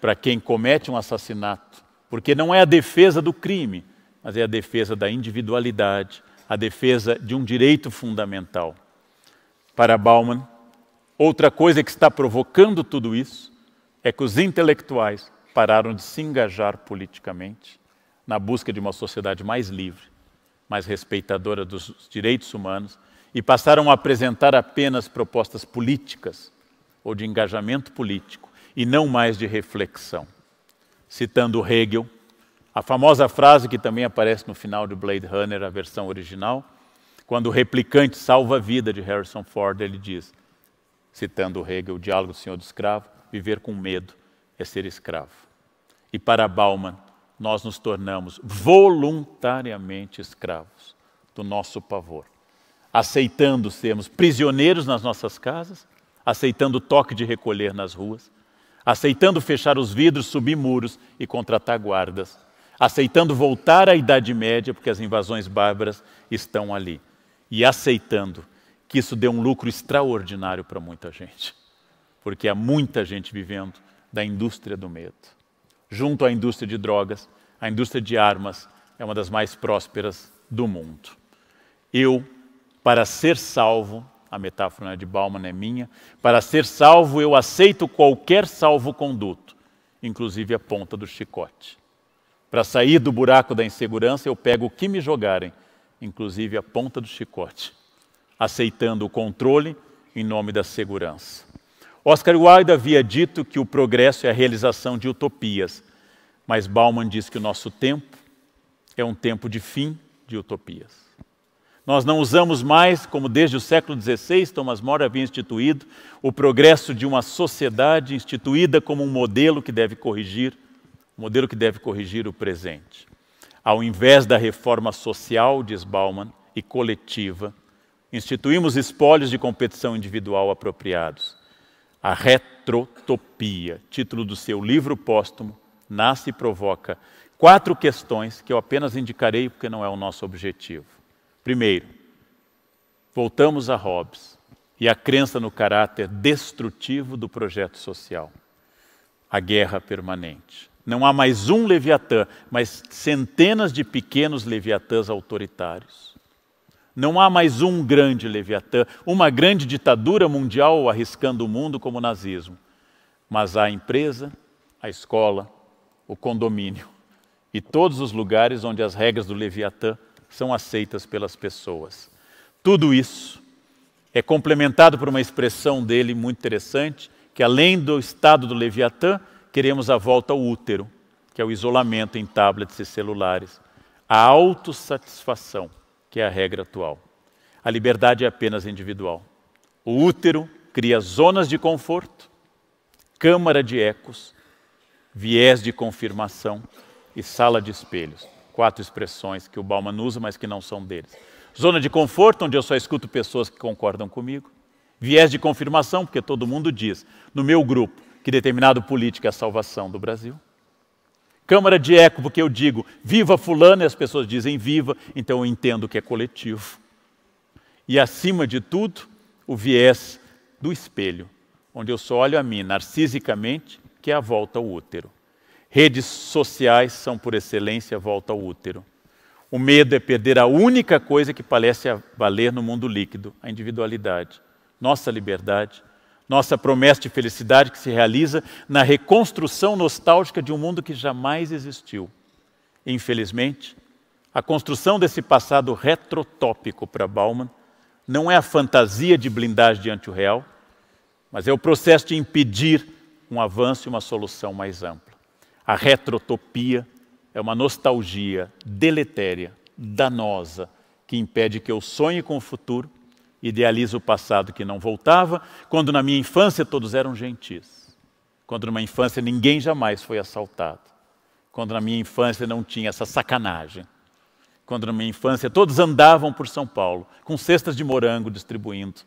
para quem comete um assassinato, porque não é a defesa do crime, mas é a defesa da individualidade, a defesa de um direito fundamental. Para Bauman, outra coisa que está provocando tudo isso é que os intelectuais pararam de se engajar politicamente na busca de uma sociedade mais livre, mais respeitadora dos direitos humanos e passaram a apresentar apenas propostas políticas ou de engajamento político e não mais de reflexão. Citando Hegel, a famosa frase que também aparece no final de Blade Runner, a versão original, quando o replicante salva a vida de Harrison Ford, ele diz, citando Hegel, o diálogo do Senhor do Escravo, viver com medo é ser escravo. E para Bauman, nós nos tornamos voluntariamente escravos do nosso pavor, aceitando sermos prisioneiros nas nossas casas, aceitando o toque de recolher nas ruas, aceitando fechar os vidros, subir muros e contratar guardas, aceitando voltar à Idade Média, porque as invasões bárbaras estão ali, e aceitando que isso deu um lucro extraordinário para muita gente, porque há muita gente vivendo da indústria do medo junto à indústria de drogas, a indústria de armas é uma das mais prósperas do mundo. Eu, para ser salvo, a metáfora né, de Bauman é minha, para ser salvo eu aceito qualquer salvo-conduto, inclusive a ponta do chicote. Para sair do buraco da insegurança eu pego o que me jogarem, inclusive a ponta do chicote, aceitando o controle em nome da segurança. Oscar Wilde havia dito que o progresso é a realização de utopias, mas Bauman diz que o nosso tempo é um tempo de fim de utopias. Nós não usamos mais, como desde o século XVI Thomas More havia instituído, o progresso de uma sociedade instituída como um modelo que deve corrigir, um modelo que deve corrigir o presente. Ao invés da reforma social, diz Bauman, e coletiva, instituímos espólios de competição individual apropriados a Retrotopia, título do seu livro póstumo, nasce e provoca quatro questões que eu apenas indicarei porque não é o nosso objetivo. Primeiro, voltamos a Hobbes e a crença no caráter destrutivo do projeto social. A guerra permanente. Não há mais um Leviatã, mas centenas de pequenos Leviatãs autoritários não há mais um grande Leviatã, uma grande ditadura mundial arriscando o mundo como o nazismo. Mas há a empresa, a escola, o condomínio e todos os lugares onde as regras do Leviatã são aceitas pelas pessoas. Tudo isso é complementado por uma expressão dele muito interessante, que além do estado do Leviatã, queremos a volta ao útero, que é o isolamento em tablets e celulares, a autossatisfação que é a regra atual. A liberdade é apenas individual. O útero cria zonas de conforto, câmara de ecos, viés de confirmação e sala de espelhos. Quatro expressões que o Bauman usa, mas que não são deles. Zona de conforto, onde eu só escuto pessoas que concordam comigo. Viés de confirmação, porque todo mundo diz, no meu grupo, que determinado político é a salvação do Brasil câmara de eco, porque eu digo, viva fulano, e as pessoas dizem viva, então eu entendo que é coletivo. E acima de tudo, o viés do espelho, onde eu só olho a mim narcisicamente, que é a volta ao útero. Redes sociais são, por excelência, a volta ao útero. O medo é perder a única coisa que parece valer no mundo líquido, a individualidade, nossa liberdade, nossa promessa de felicidade que se realiza na reconstrução nostálgica de um mundo que jamais existiu. Infelizmente, a construção desse passado retrotópico para Bauman não é a fantasia de blindagem diante o real, mas é o processo de impedir um avanço e uma solução mais ampla. A retrotopia é uma nostalgia deletéria, danosa, que impede que eu sonhe com o futuro Idealizo o passado que não voltava, quando na minha infância todos eram gentis. Quando na minha infância ninguém jamais foi assaltado. Quando na minha infância não tinha essa sacanagem. Quando na minha infância todos andavam por São Paulo com cestas de morango distribuindo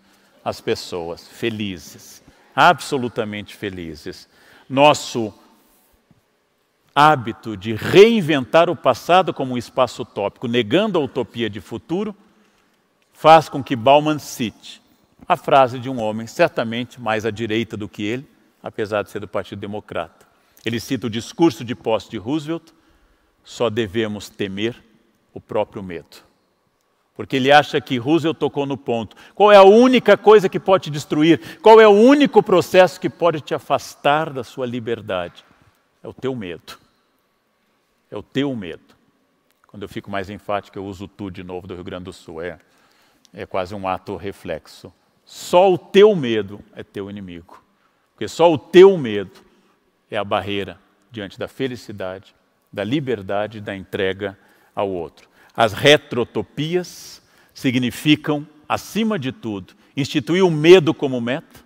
às pessoas, felizes, absolutamente felizes. Nosso hábito de reinventar o passado como um espaço utópico, negando a utopia de futuro, faz com que Bauman cite a frase de um homem certamente mais à direita do que ele, apesar de ser do Partido Democrata. Ele cita o discurso de posse de Roosevelt: só devemos temer o próprio medo. Porque ele acha que Roosevelt tocou no ponto. Qual é a única coisa que pode te destruir? Qual é o único processo que pode te afastar da sua liberdade? É o teu medo. É o teu medo. Quando eu fico mais enfático, eu uso o tu de novo do Rio Grande do Sul. É é quase um ato reflexo. Só o teu medo é teu inimigo, porque só o teu medo é a barreira diante da felicidade, da liberdade, da entrega ao outro. As retrotopias significam, acima de tudo, instituir o medo como meta,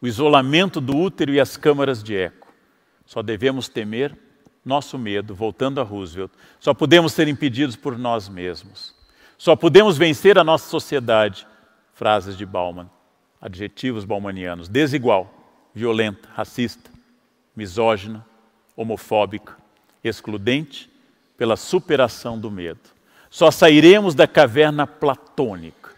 o isolamento do útero e as câmaras de eco. Só devemos temer nosso medo, voltando a Roosevelt. Só podemos ser impedidos por nós mesmos. Só podemos vencer a nossa sociedade, frases de Bauman, adjetivos baumanianos, desigual, violenta, racista, misógina, homofóbica, excludente, pela superação do medo. Só sairemos da caverna platônica,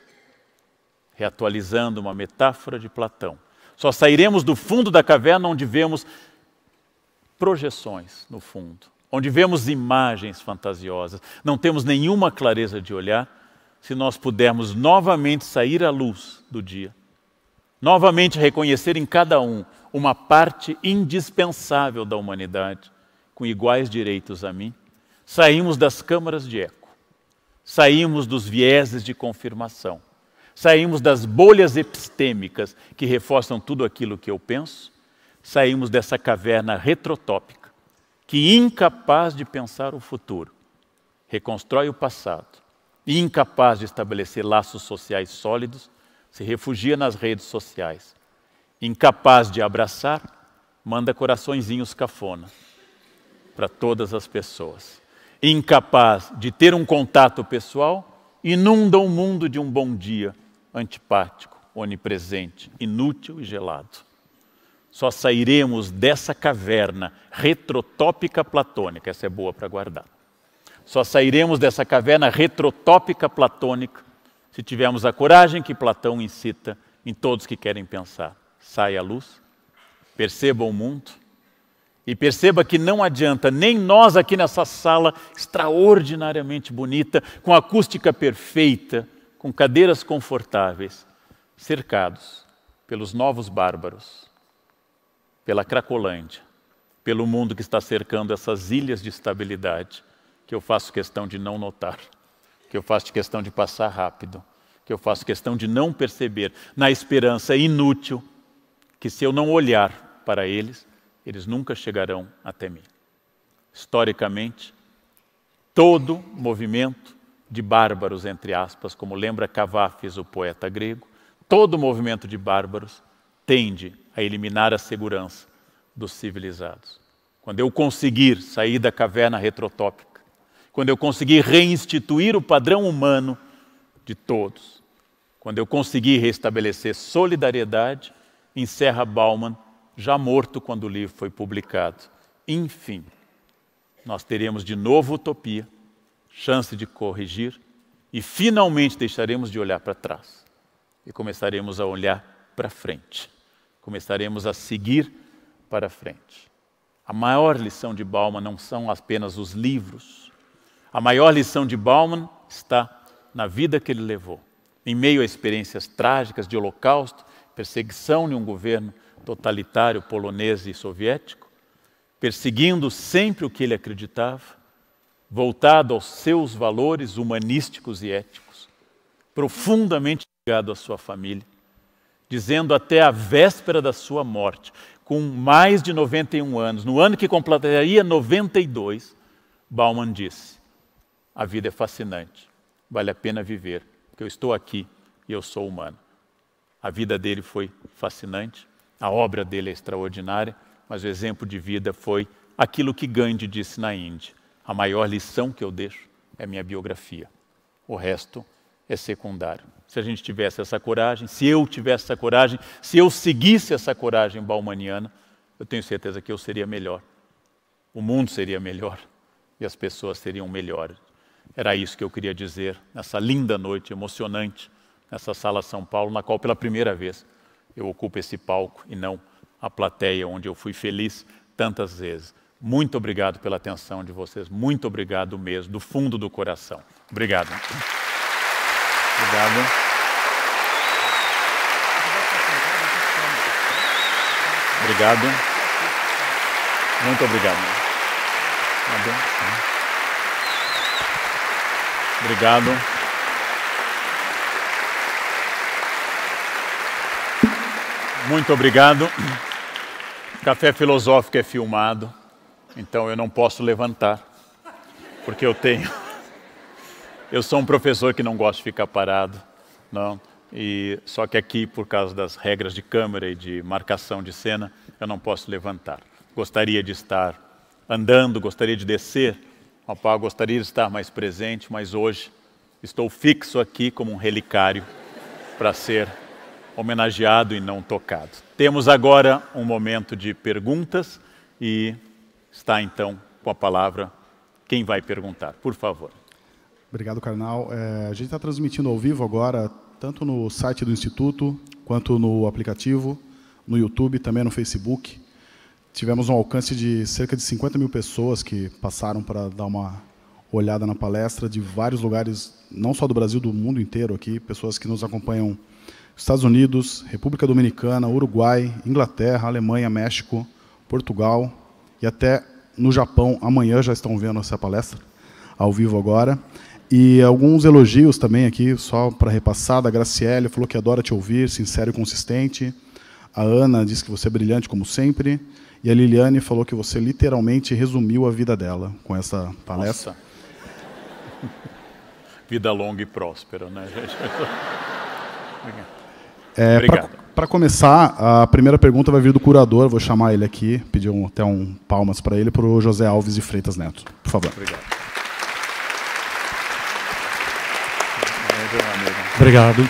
reatualizando uma metáfora de Platão. Só sairemos do fundo da caverna onde vemos projeções no fundo onde vemos imagens fantasiosas, não temos nenhuma clareza de olhar, se nós pudermos novamente sair à luz do dia, novamente reconhecer em cada um uma parte indispensável da humanidade, com iguais direitos a mim, saímos das câmaras de eco, saímos dos vieses de confirmação, saímos das bolhas epistêmicas que reforçam tudo aquilo que eu penso, saímos dessa caverna retrotópica que, incapaz de pensar o futuro, reconstrói o passado e, incapaz de estabelecer laços sociais sólidos, se refugia nas redes sociais. Incapaz de abraçar, manda coraçõezinhos cafona para todas as pessoas. Incapaz de ter um contato pessoal, inunda o mundo de um bom dia antipático, onipresente, inútil e gelado só sairemos dessa caverna retrotópica platônica, essa é boa para guardar. Só sairemos dessa caverna retrotópica platônica se tivermos a coragem que Platão incita em todos que querem pensar. Saia a luz, perceba o mundo e perceba que não adianta nem nós aqui nessa sala extraordinariamente bonita, com acústica perfeita, com cadeiras confortáveis, cercados pelos novos bárbaros pela Cracolândia, pelo mundo que está cercando essas ilhas de estabilidade, que eu faço questão de não notar, que eu faço questão de passar rápido, que eu faço questão de não perceber, na esperança inútil que se eu não olhar para eles, eles nunca chegarão até mim. Historicamente, todo movimento de bárbaros, entre aspas, como lembra Cavafis, o poeta grego, todo movimento de bárbaros tende a eliminar a segurança dos civilizados. Quando eu conseguir sair da caverna retrotópica, quando eu conseguir reinstituir o padrão humano de todos, quando eu conseguir restabelecer solidariedade, encerra Bauman, já morto quando o livro foi publicado. Enfim, nós teremos de novo utopia, chance de corrigir e finalmente deixaremos de olhar para trás e começaremos a olhar para frente começaremos a seguir para frente. A maior lição de Bauman não são apenas os livros. A maior lição de Bauman está na vida que ele levou, em meio a experiências trágicas de holocausto, perseguição de um governo totalitário polonês e soviético, perseguindo sempre o que ele acreditava, voltado aos seus valores humanísticos e éticos, profundamente ligado à sua família, dizendo até a véspera da sua morte, com mais de 91 anos, no ano que completaria 92, Bauman disse: A vida é fascinante, vale a pena viver, porque eu estou aqui e eu sou humano. A vida dele foi fascinante, a obra dele é extraordinária, mas o exemplo de vida foi aquilo que Gandhi disse na Índia: A maior lição que eu deixo é minha biografia. O resto é secundário. Se a gente tivesse essa coragem, se eu tivesse essa coragem, se eu seguisse essa coragem baumaniana, eu tenho certeza que eu seria melhor. O mundo seria melhor e as pessoas seriam melhores. Era isso que eu queria dizer nessa linda noite emocionante, nessa sala São Paulo, na qual pela primeira vez eu ocupo esse palco e não a plateia onde eu fui feliz tantas vezes. Muito obrigado pela atenção de vocês, muito obrigado mesmo, do fundo do coração. Obrigado. Obrigado. Obrigado. Muito obrigado. Obrigado. Muito obrigado. Café Filosófico é filmado, então eu não posso levantar, porque eu tenho. Eu sou um professor que não gosta de ficar parado, não. E só que aqui, por causa das regras de câmera e de marcação de cena, eu não posso levantar. Gostaria de estar andando, gostaria de descer, opa, gostaria de estar mais presente, mas hoje estou fixo aqui como um relicário para ser homenageado e não tocado. Temos agora um momento de perguntas e está então com a palavra quem vai perguntar, por favor. Obrigado, Carnal. É, a gente está transmitindo ao vivo agora, tanto no site do Instituto, quanto no aplicativo, no YouTube, também no Facebook. Tivemos um alcance de cerca de 50 mil pessoas que passaram para dar uma olhada na palestra de vários lugares, não só do Brasil, do mundo inteiro aqui, pessoas que nos acompanham Estados Unidos, República Dominicana, Uruguai, Inglaterra, Alemanha, México, Portugal e até no Japão. Amanhã já estão vendo essa palestra ao vivo agora. E alguns elogios também aqui, só para repassar, da Graciele, falou que adora te ouvir, sincero e consistente. A Ana disse que você é brilhante como sempre. E a Liliane falou que você literalmente resumiu a vida dela com essa palestra. Nossa. [LAUGHS] Vida longa e próspera, né, gente? [LAUGHS] É, Obrigado. para começar, a primeira pergunta vai vir do curador, vou chamar ele aqui, pedir um, até um palmas para ele, para o José Alves de Freitas Neto. Por favor. Obrigado. Obrigado.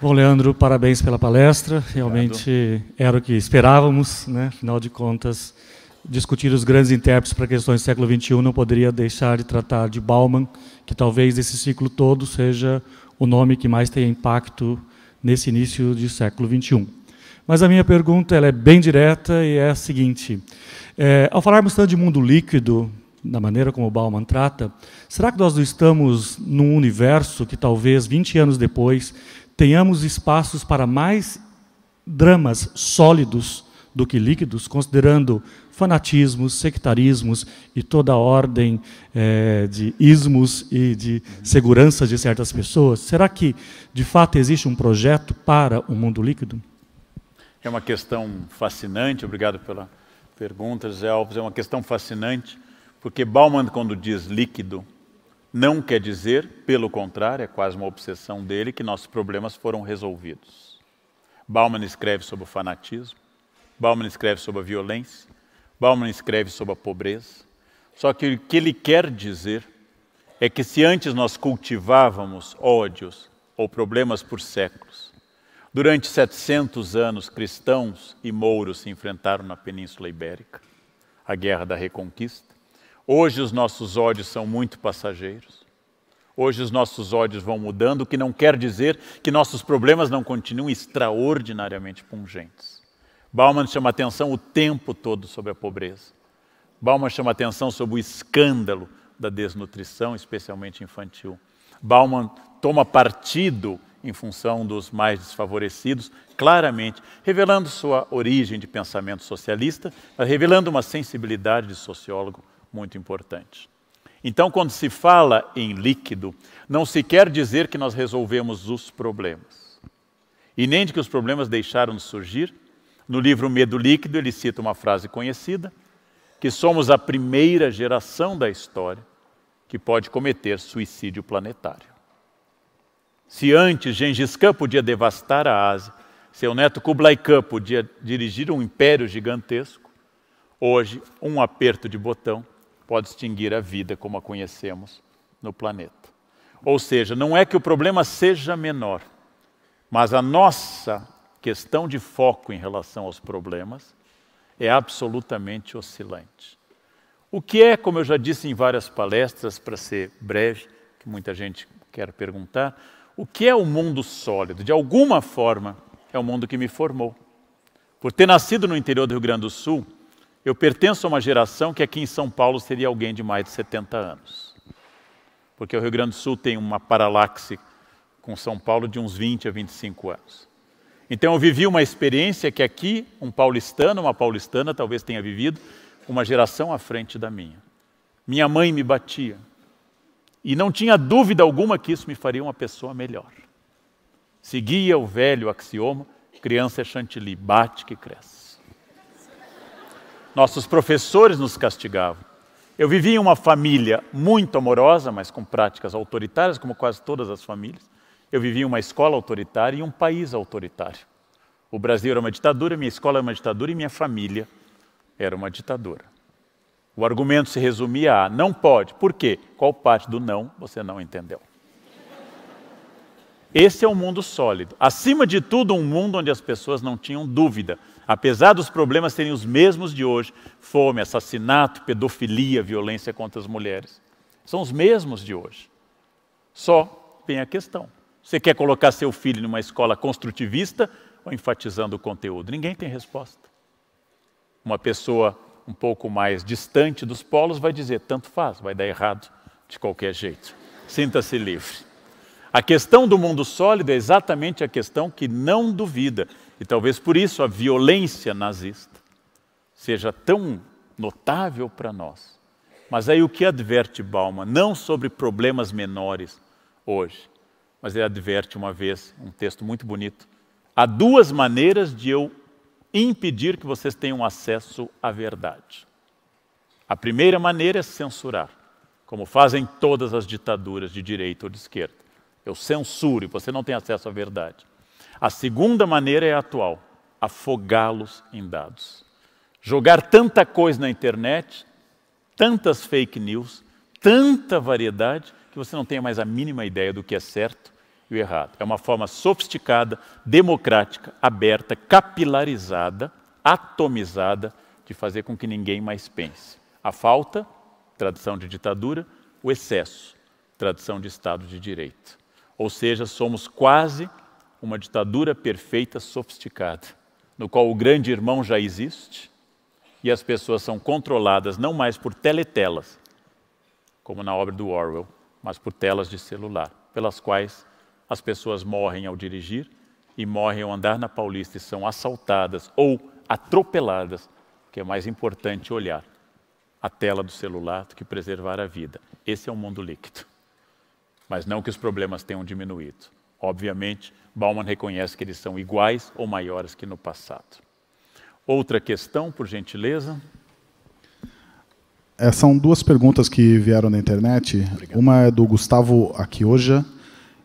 Bom, Leandro, parabéns pela palestra. Realmente Obrigado. era o que esperávamos, né? Afinal de contas, discutir os grandes intérpretes para questões do século XXI não poderia deixar de tratar de Bauman, que talvez desse ciclo todo seja o nome que mais tenha impacto nesse início de século XXI. Mas a minha pergunta ela é bem direta e é a seguinte: é, ao falarmos tanto de mundo líquido, da maneira como Bauman trata, será que nós não estamos num universo que talvez 20 anos depois tenhamos espaços para mais dramas sólidos do que líquidos, considerando fanatismos, sectarismos e toda a ordem é, de ismos e de segurança de certas pessoas? Será que, de fato, existe um projeto para o um mundo líquido? É uma questão fascinante, obrigado pela pergunta, José Alves. É uma questão fascinante porque Bauman, quando diz líquido, não quer dizer, pelo contrário, é quase uma obsessão dele, que nossos problemas foram resolvidos. Bauman escreve sobre o fanatismo, Bauman escreve sobre a violência, Bauman escreve sobre a pobreza. Só que o que ele quer dizer é que se antes nós cultivávamos ódios ou problemas por séculos, durante 700 anos cristãos e mouros se enfrentaram na Península Ibérica, a Guerra da Reconquista, Hoje os nossos ódios são muito passageiros. Hoje os nossos ódios vão mudando, o que não quer dizer que nossos problemas não continuem extraordinariamente pungentes. Bauman chama atenção o tempo todo sobre a pobreza. Bauman chama atenção sobre o escândalo da desnutrição, especialmente infantil. Bauman toma partido em função dos mais desfavorecidos, claramente, revelando sua origem de pensamento socialista, revelando uma sensibilidade de sociólogo muito importante. Então, quando se fala em líquido, não se quer dizer que nós resolvemos os problemas. E nem de que os problemas deixaram de surgir. No livro Medo Líquido, ele cita uma frase conhecida, que somos a primeira geração da história que pode cometer suicídio planetário. Se antes Gengis Khan podia devastar a Ásia, seu neto Kublai Khan podia dirigir um império gigantesco, hoje, um aperto de botão, pode extinguir a vida como a conhecemos no planeta. Ou seja, não é que o problema seja menor, mas a nossa questão de foco em relação aos problemas é absolutamente oscilante. O que é, como eu já disse em várias palestras, para ser breve, que muita gente quer perguntar, o que é o mundo sólido? De alguma forma, é o mundo que me formou. Por ter nascido no interior do Rio Grande do Sul, eu pertenço a uma geração que aqui em São Paulo seria alguém de mais de 70 anos. Porque o Rio Grande do Sul tem uma paralaxe com São Paulo de uns 20 a 25 anos. Então eu vivi uma experiência que aqui, um paulistano, uma paulistana talvez tenha vivido, uma geração à frente da minha. Minha mãe me batia. E não tinha dúvida alguma que isso me faria uma pessoa melhor. Seguia o velho axioma: criança é chantilly, bate que cresce. Nossos professores nos castigavam. Eu vivi em uma família muito amorosa, mas com práticas autoritárias, como quase todas as famílias. Eu vivi em uma escola autoritária e um país autoritário. O Brasil era uma ditadura, minha escola era uma ditadura e minha família era uma ditadura. O argumento se resumia a não pode. Por quê? Qual parte do não você não entendeu? Esse é um mundo sólido. Acima de tudo, um mundo onde as pessoas não tinham dúvida apesar dos problemas serem os mesmos de hoje, fome, assassinato, pedofilia, violência contra as mulheres, são os mesmos de hoje. Só vem a questão. Você quer colocar seu filho numa escola construtivista ou enfatizando o conteúdo? Ninguém tem resposta. Uma pessoa um pouco mais distante dos polos vai dizer: tanto faz, vai dar errado de qualquer jeito. Sinta-se livre. A questão do mundo sólido é exatamente a questão que não duvida e talvez por isso a violência nazista seja tão notável para nós. Mas aí o que adverte Bauman? Não sobre problemas menores hoje, mas ele adverte uma vez, um texto muito bonito. Há duas maneiras de eu impedir que vocês tenham acesso à verdade. A primeira maneira é censurar, como fazem todas as ditaduras de direita ou de esquerda. Eu censuro e você não tem acesso à verdade. A segunda maneira é a atual: afogá-los em dados. Jogar tanta coisa na internet, tantas fake news, tanta variedade, que você não tenha mais a mínima ideia do que é certo e o errado. É uma forma sofisticada, democrática, aberta, capilarizada, atomizada de fazer com que ninguém mais pense. A falta, tradição de ditadura, o excesso, tradição de Estado de Direito. Ou seja, somos quase uma ditadura perfeita, sofisticada, no qual o grande irmão já existe e as pessoas são controladas não mais por teletelas, como na obra do Orwell, mas por telas de celular, pelas quais as pessoas morrem ao dirigir e morrem ao andar na Paulista e são assaltadas ou atropeladas, que é mais importante olhar a tela do celular do que preservar a vida. Esse é o um mundo líquido. Mas não que os problemas tenham diminuído. Obviamente, Bauman reconhece que eles são iguais ou maiores que no passado. Outra questão, por gentileza. É, são duas perguntas que vieram na internet. Obrigado. Uma é do Gustavo Akioja,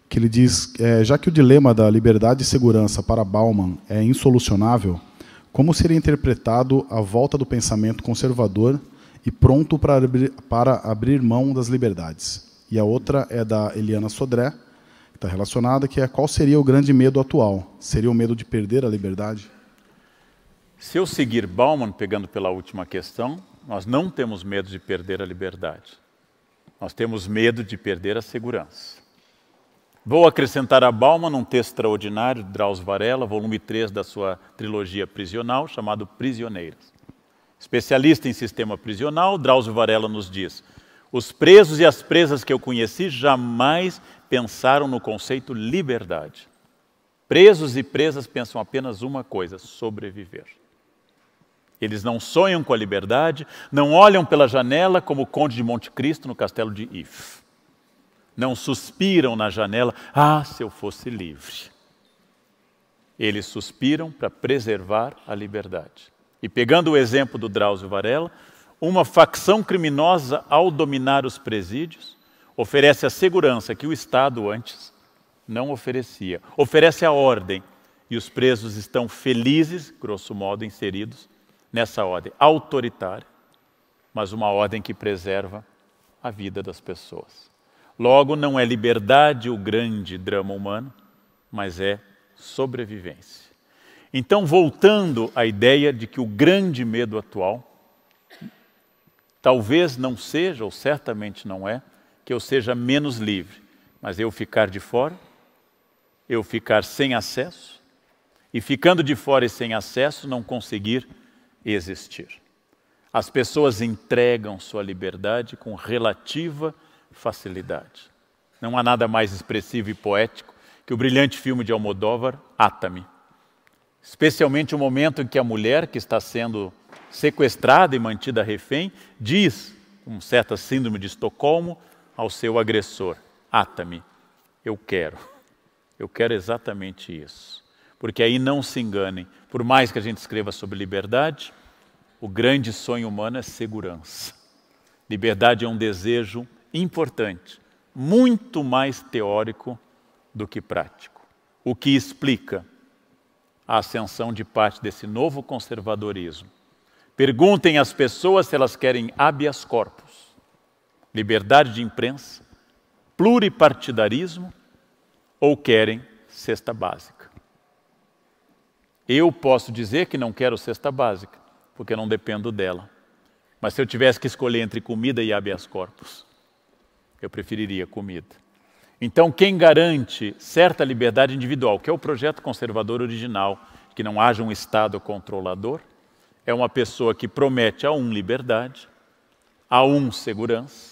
que ele diz: é, já que o dilema da liberdade e segurança para Bauman é insolucionável, como seria interpretado a volta do pensamento conservador e pronto para abrir, para abrir mão das liberdades? E a outra é da Eliana Sodré, está relacionada, que é qual seria o grande medo atual? Seria o medo de perder a liberdade? Se eu seguir Bauman, pegando pela última questão, nós não temos medo de perder a liberdade. Nós temos medo de perder a segurança. Vou acrescentar a Bauman um texto extraordinário de Drauzio Varela, volume 3 da sua trilogia prisional, chamado Prisioneiros. Especialista em sistema prisional, Drauzio Varela nos diz: os presos e as presas que eu conheci jamais pensaram no conceito liberdade. Presos e presas pensam apenas uma coisa: sobreviver. Eles não sonham com a liberdade, não olham pela janela como o conde de Monte Cristo no castelo de If. Não suspiram na janela, ah, se eu fosse livre. Eles suspiram para preservar a liberdade. E pegando o exemplo do Drauzio Varela, uma facção criminosa, ao dominar os presídios, oferece a segurança que o Estado antes não oferecia. Oferece a ordem e os presos estão felizes, grosso modo, inseridos nessa ordem autoritária, mas uma ordem que preserva a vida das pessoas. Logo, não é liberdade o grande drama humano, mas é sobrevivência. Então, voltando à ideia de que o grande medo atual talvez não seja, ou certamente não é, que eu seja menos livre, mas eu ficar de fora, eu ficar sem acesso, e ficando de fora e sem acesso, não conseguir existir. As pessoas entregam sua liberdade com relativa facilidade. Não há nada mais expressivo e poético que o brilhante filme de Almodóvar, Atami. Especialmente o momento em que a mulher que está sendo sequestrada e mantida refém diz, com certa síndrome de Estocolmo, ao seu agressor: ata-me, eu quero. Eu quero exatamente isso. Porque aí não se enganem, por mais que a gente escreva sobre liberdade, o grande sonho humano é segurança. Liberdade é um desejo importante, muito mais teórico do que prático. O que explica a ascensão de parte desse novo conservadorismo. Perguntem às pessoas se elas querem habeas corpus liberdade de imprensa, pluripartidarismo ou querem cesta básica. Eu posso dizer que não quero cesta básica, porque não dependo dela. Mas se eu tivesse que escolher entre comida e habeas corpus, eu preferiria comida. Então, quem garante certa liberdade individual, que é o projeto conservador original, que não haja um Estado controlador, é uma pessoa que promete a um liberdade, a um segurança,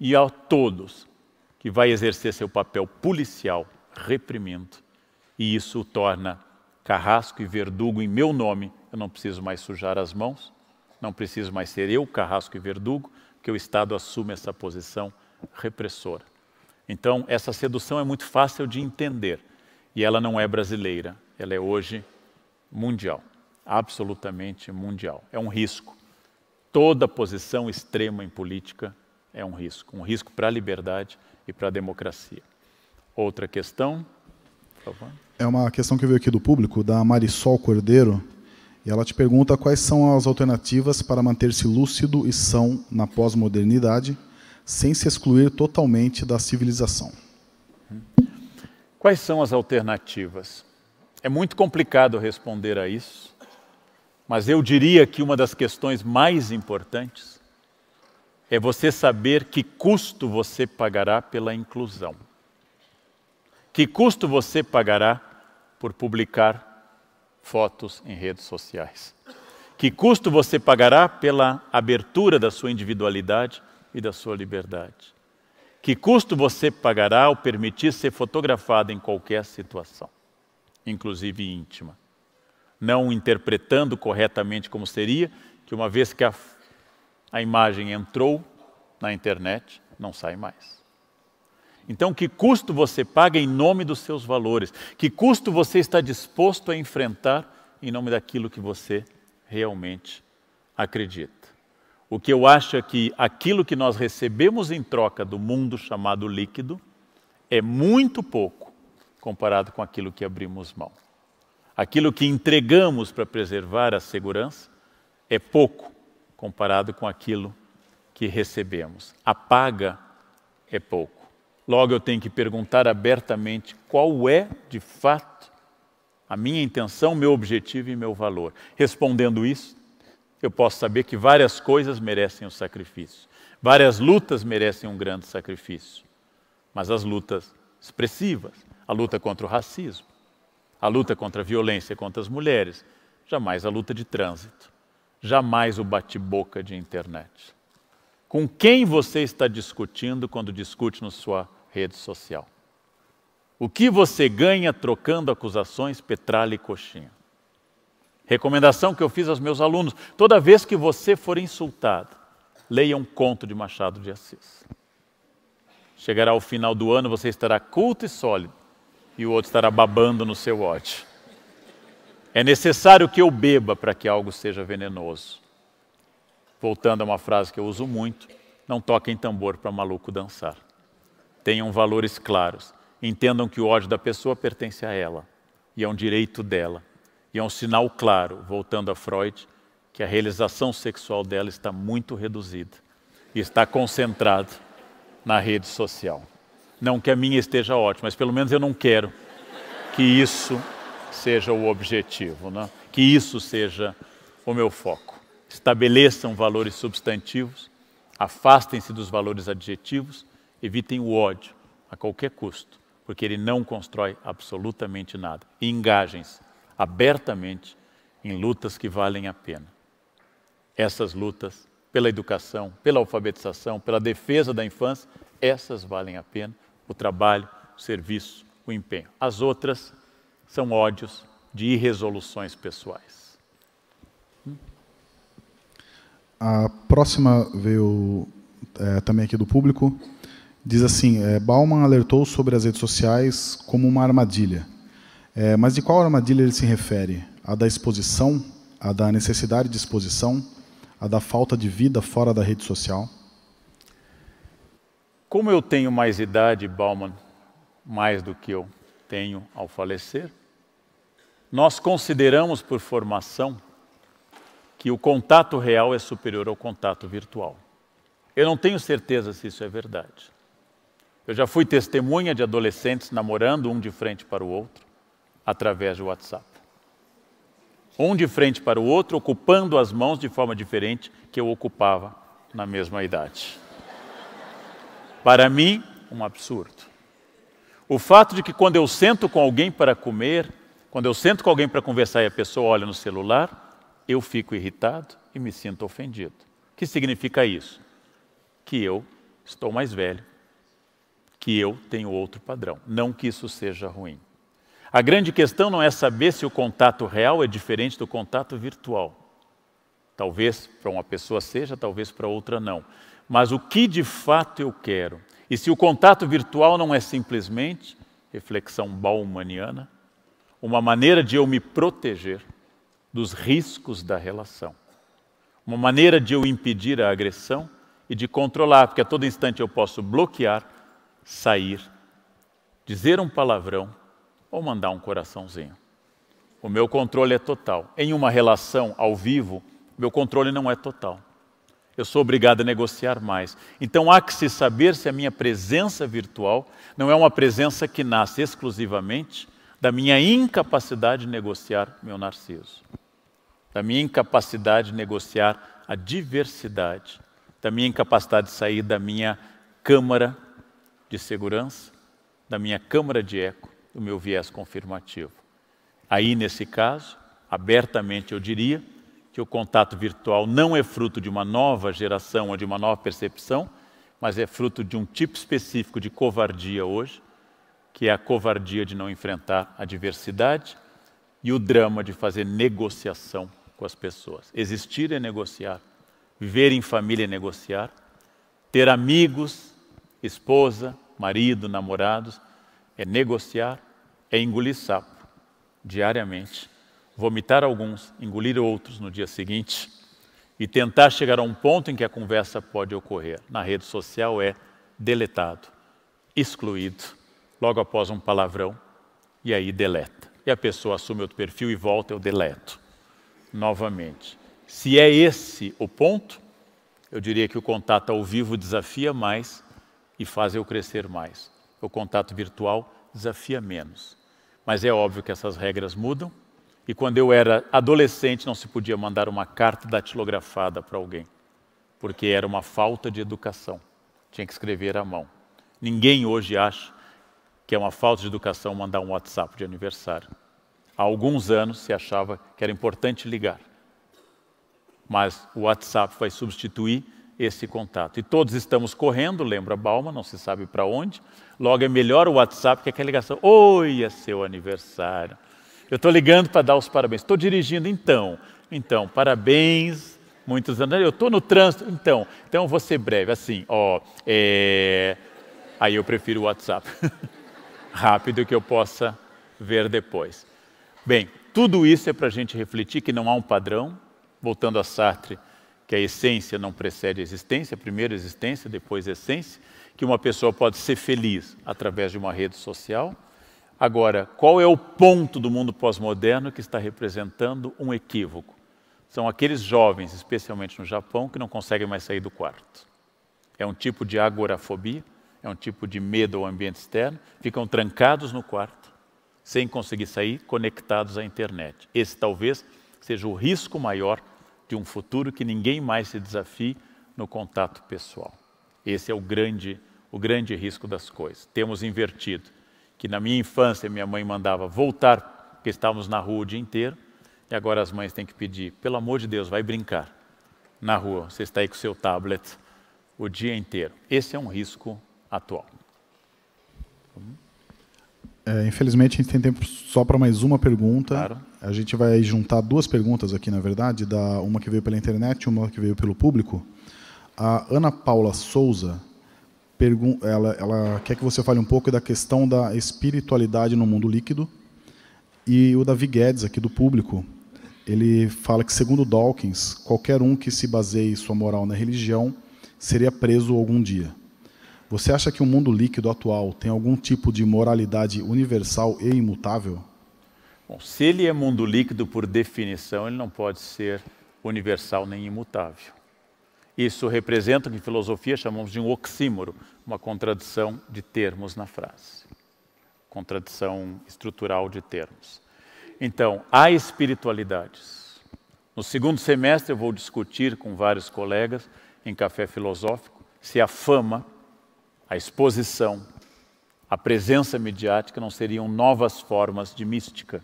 e a todos que vai exercer seu papel policial reprimindo. E isso o torna carrasco e verdugo em meu nome. Eu não preciso mais sujar as mãos, não preciso mais ser eu carrasco e verdugo, que o Estado assume essa posição repressora. Então, essa sedução é muito fácil de entender e ela não é brasileira, ela é hoje mundial, absolutamente mundial. É um risco. Toda posição extrema em política é um risco, um risco para a liberdade e para a democracia. Outra questão? Por favor. É uma questão que veio aqui do público, da Marisol Cordeiro, e ela te pergunta quais são as alternativas para manter-se lúcido e são na pós-modernidade, sem se excluir totalmente da civilização. Quais são as alternativas? É muito complicado responder a isso, mas eu diria que uma das questões mais importantes é você saber que custo você pagará pela inclusão. Que custo você pagará por publicar fotos em redes sociais? Que custo você pagará pela abertura da sua individualidade e da sua liberdade? Que custo você pagará ao permitir ser fotografado em qualquer situação, inclusive íntima? Não interpretando corretamente como seria, que uma vez que a a imagem entrou na internet, não sai mais. Então, que custo você paga em nome dos seus valores? Que custo você está disposto a enfrentar em nome daquilo que você realmente acredita? O que eu acho é que aquilo que nós recebemos em troca do mundo chamado líquido é muito pouco comparado com aquilo que abrimos mão. Aquilo que entregamos para preservar a segurança é pouco comparado com aquilo que recebemos. A paga é pouco. Logo, eu tenho que perguntar abertamente qual é, de fato, a minha intenção, meu objetivo e meu valor. Respondendo isso, eu posso saber que várias coisas merecem o sacrifício, várias lutas merecem um grande sacrifício, mas as lutas expressivas, a luta contra o racismo, a luta contra a violência contra as mulheres, jamais a luta de trânsito jamais o bate-boca de internet. Com quem você está discutindo quando discute na sua rede social? O que você ganha trocando acusações, petralha e coxinha? Recomendação que eu fiz aos meus alunos: toda vez que você for insultado, leia um conto de Machado de Assis. Chegará ao final do ano, você estará culto e sólido, e o outro estará babando no seu ódio. É necessário que eu beba para que algo seja venenoso. Voltando a uma frase que eu uso muito: não toquem tambor para maluco dançar. Tenham valores claros. Entendam que o ódio da pessoa pertence a ela e é um direito dela. E é um sinal claro, voltando a Freud, que a realização sexual dela está muito reduzida e está concentrada na rede social. Não que a minha esteja ótima, mas pelo menos eu não quero que isso seja o objetivo, né? que isso seja o meu foco. Estabeleçam valores substantivos, afastem-se dos valores adjetivos, evitem o ódio a qualquer custo, porque ele não constrói absolutamente nada. E engajem-se abertamente em lutas que valem a pena. Essas lutas pela educação, pela alfabetização, pela defesa da infância, essas valem a pena. O trabalho, o serviço, o empenho. As outras são ódios de irresoluções pessoais. A próxima veio é, também aqui do público. Diz assim: é, Bauman alertou sobre as redes sociais como uma armadilha. É, mas de qual armadilha ele se refere? A da exposição? A da necessidade de exposição? A da falta de vida fora da rede social? Como eu tenho mais idade, Bauman, mais do que eu tenho ao falecer, nós consideramos por formação que o contato real é superior ao contato virtual. Eu não tenho certeza se isso é verdade. Eu já fui testemunha de adolescentes namorando um de frente para o outro através do WhatsApp. Um de frente para o outro, ocupando as mãos de forma diferente que eu ocupava na mesma idade. Para mim, um absurdo. O fato de que quando eu sento com alguém para comer, quando eu sento com alguém para conversar e a pessoa olha no celular, eu fico irritado e me sinto ofendido. O que significa isso? Que eu estou mais velho, que eu tenho outro padrão. Não que isso seja ruim. A grande questão não é saber se o contato real é diferente do contato virtual. Talvez para uma pessoa seja, talvez para outra não. Mas o que de fato eu quero? E se o contato virtual não é simplesmente reflexão baumaniana, uma maneira de eu me proteger dos riscos da relação, uma maneira de eu impedir a agressão e de controlar, porque a todo instante eu posso bloquear, sair, dizer um palavrão ou mandar um coraçãozinho. O meu controle é total. Em uma relação ao vivo, meu controle não é total. Eu sou obrigado a negociar mais. Então há que se saber se a minha presença virtual não é uma presença que nasce exclusivamente da minha incapacidade de negociar meu narciso, da minha incapacidade de negociar a diversidade, da minha incapacidade de sair da minha câmara de segurança, da minha câmara de eco, do meu viés confirmativo. Aí, nesse caso, abertamente eu diria que o contato virtual não é fruto de uma nova geração ou de uma nova percepção, mas é fruto de um tipo específico de covardia hoje, que é a covardia de não enfrentar a diversidade e o drama de fazer negociação com as pessoas. Existir é negociar, viver em família é negociar, ter amigos, esposa, marido, namorados, é negociar, é engolir sapo diariamente, vomitar alguns, engolir outros no dia seguinte e tentar chegar a um ponto em que a conversa pode ocorrer. Na rede social é deletado, excluído, logo após um palavrão e aí deleta. E a pessoa assume outro perfil e volta, eu deleto novamente. Se é esse o ponto, eu diria que o contato ao vivo desafia mais e faz eu crescer mais. O contato virtual desafia menos. Mas é óbvio que essas regras mudam. E quando eu era adolescente, não se podia mandar uma carta datilografada para alguém, porque era uma falta de educação. Tinha que escrever à mão. Ninguém hoje acha que é uma falta de educação mandar um WhatsApp de aniversário. Há alguns anos se achava que era importante ligar, mas o WhatsApp vai substituir esse contato. E todos estamos correndo, lembra Balma, não se sabe para onde. Logo é melhor o WhatsApp que aquela ligação. Oi, é seu aniversário. Eu estou ligando para dar os parabéns. Estou dirigindo, então. Então, parabéns. Muitos anos. Eu estou no trânsito, então. Então, eu vou ser breve. Assim, ó. É... Aí eu prefiro o WhatsApp. [LAUGHS] rápido que eu possa ver depois. Bem, tudo isso é para a gente refletir que não há um padrão, voltando a Sartre, que a essência não precede a existência, primeiro a existência, depois a essência, que uma pessoa pode ser feliz através de uma rede social. Agora, qual é o ponto do mundo pós-moderno que está representando um equívoco? São aqueles jovens, especialmente no Japão, que não conseguem mais sair do quarto. É um tipo de agorafobia, é um tipo de medo ao ambiente externo, ficam trancados no quarto, sem conseguir sair, conectados à internet. Esse talvez seja o risco maior de um futuro que ninguém mais se desafie no contato pessoal. Esse é o grande, o grande risco das coisas. Temos invertido, que na minha infância minha mãe mandava voltar, porque estávamos na rua o dia inteiro, e agora as mães têm que pedir, pelo amor de Deus, vai brincar na rua, você está aí com o seu tablet o dia inteiro. Esse é um risco atual. É, infelizmente, a gente tem tempo só para mais uma pergunta. Claro. A gente vai juntar duas perguntas aqui, na verdade, da uma que veio pela internet e uma que veio pelo público. A Ana Paula Souza ela, ela quer que você fale um pouco da questão da espiritualidade no mundo líquido. E o Davi Guedes, aqui do público, ele fala que, segundo Dawkins, qualquer um que se baseie sua moral na religião seria preso algum dia. Você acha que o mundo líquido atual tem algum tipo de moralidade universal e imutável? Bom, se ele é mundo líquido por definição, ele não pode ser universal nem imutável. Isso representa o que em filosofia chamamos de um oxímoro, uma contradição de termos na frase. Contradição estrutural de termos. Então, há espiritualidades. No segundo semestre eu vou discutir com vários colegas em café filosófico se a fama a exposição, a presença midiática não seriam novas formas de mística,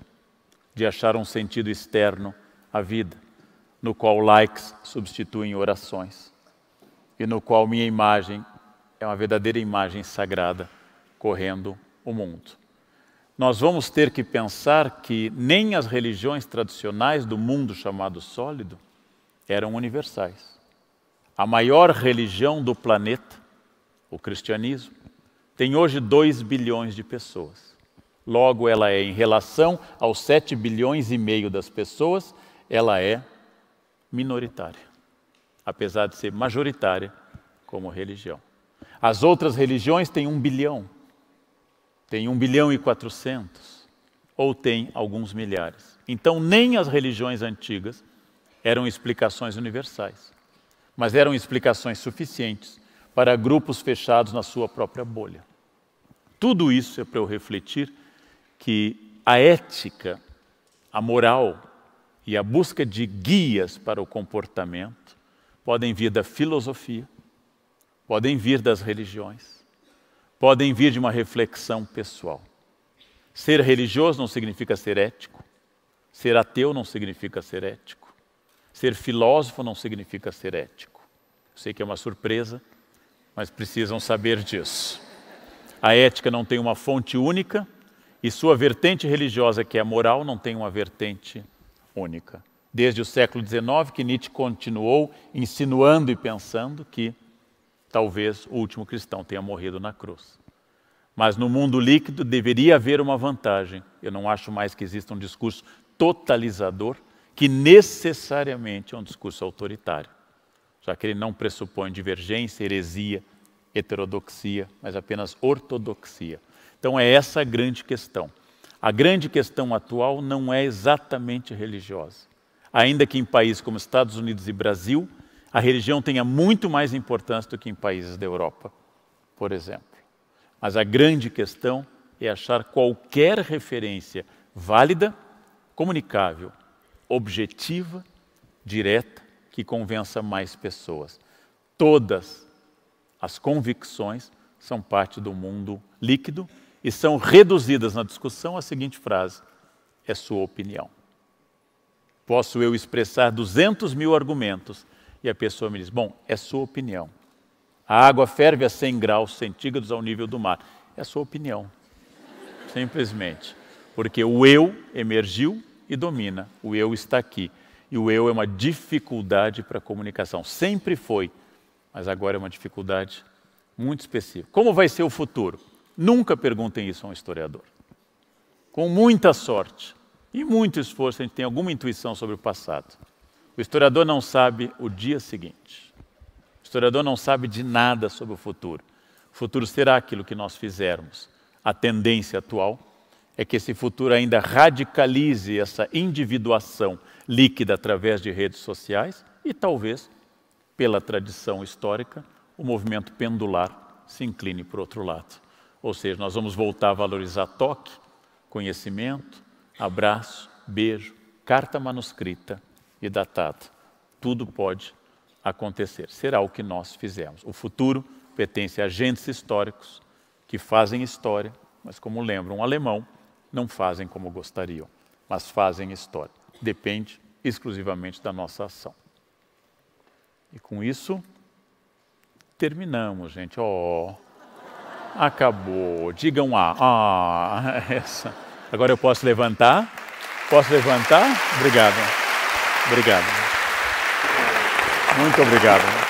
de achar um sentido externo à vida, no qual likes substituem orações e no qual minha imagem é uma verdadeira imagem sagrada correndo o mundo. Nós vamos ter que pensar que nem as religiões tradicionais do mundo chamado sólido eram universais. A maior religião do planeta o cristianismo, tem hoje 2 bilhões de pessoas. Logo, ela é, em relação aos 7 bilhões e meio das pessoas, ela é minoritária, apesar de ser majoritária como religião. As outras religiões têm um bilhão, tem um bilhão e quatrocentos, ou tem alguns milhares. Então, nem as religiões antigas eram explicações universais, mas eram explicações suficientes para grupos fechados na sua própria bolha. Tudo isso é para eu refletir que a ética, a moral e a busca de guias para o comportamento podem vir da filosofia, podem vir das religiões, podem vir de uma reflexão pessoal. Ser religioso não significa ser ético, ser ateu não significa ser ético, ser filósofo não significa ser ético. Eu sei que é uma surpresa, mas precisam saber disso. A ética não tem uma fonte única e sua vertente religiosa, que é a moral, não tem uma vertente única. Desde o século XIX que Nietzsche continuou insinuando e pensando que talvez o último cristão tenha morrido na cruz. Mas no mundo líquido deveria haver uma vantagem. Eu não acho mais que exista um discurso totalizador que necessariamente é um discurso autoritário já que ele não pressupõe divergência, heresia, heterodoxia, mas apenas ortodoxia. Então é essa a grande questão. A grande questão atual não é exatamente religiosa. Ainda que em países como Estados Unidos e Brasil, a religião tenha muito mais importância do que em países da Europa, por exemplo. Mas a grande questão é achar qualquer referência válida, comunicável, objetiva, direta que convença mais pessoas. Todas as convicções são parte do mundo líquido e são reduzidas na discussão à seguinte frase: é sua opinião. Posso eu expressar 200 mil argumentos e a pessoa me diz: bom, é sua opinião. A água ferve a 100 graus centígrados ao nível do mar. É sua opinião. Simplesmente. Porque o eu emergiu e domina, o eu está aqui e o eu é uma dificuldade para a comunicação. Sempre foi, mas agora é uma dificuldade muito específica. Como vai ser o futuro? Nunca perguntem isso a um historiador. Com muita sorte e muito esforço, a gente tem alguma intuição sobre o passado. O historiador não sabe o dia seguinte. O historiador não sabe de nada sobre o futuro. O futuro será aquilo que nós fizermos. A tendência atual é que esse futuro ainda radicalize essa individuação líquida através de redes sociais e talvez, pela tradição histórica, o movimento pendular se incline para o outro lado. Ou seja, nós vamos voltar a valorizar toque, conhecimento, abraço, beijo, carta manuscrita e datada. Tudo pode acontecer. Será o que nós fizemos. O futuro pertence a agentes históricos que fazem história, mas como lembra um alemão, não fazem como gostariam, mas fazem história. Depende exclusivamente da nossa ação. E com isso, terminamos, gente. Oh, acabou. Digam a. Ah, [LAUGHS] essa. Agora eu posso levantar? Posso levantar? Obrigado. Obrigado. Muito obrigado.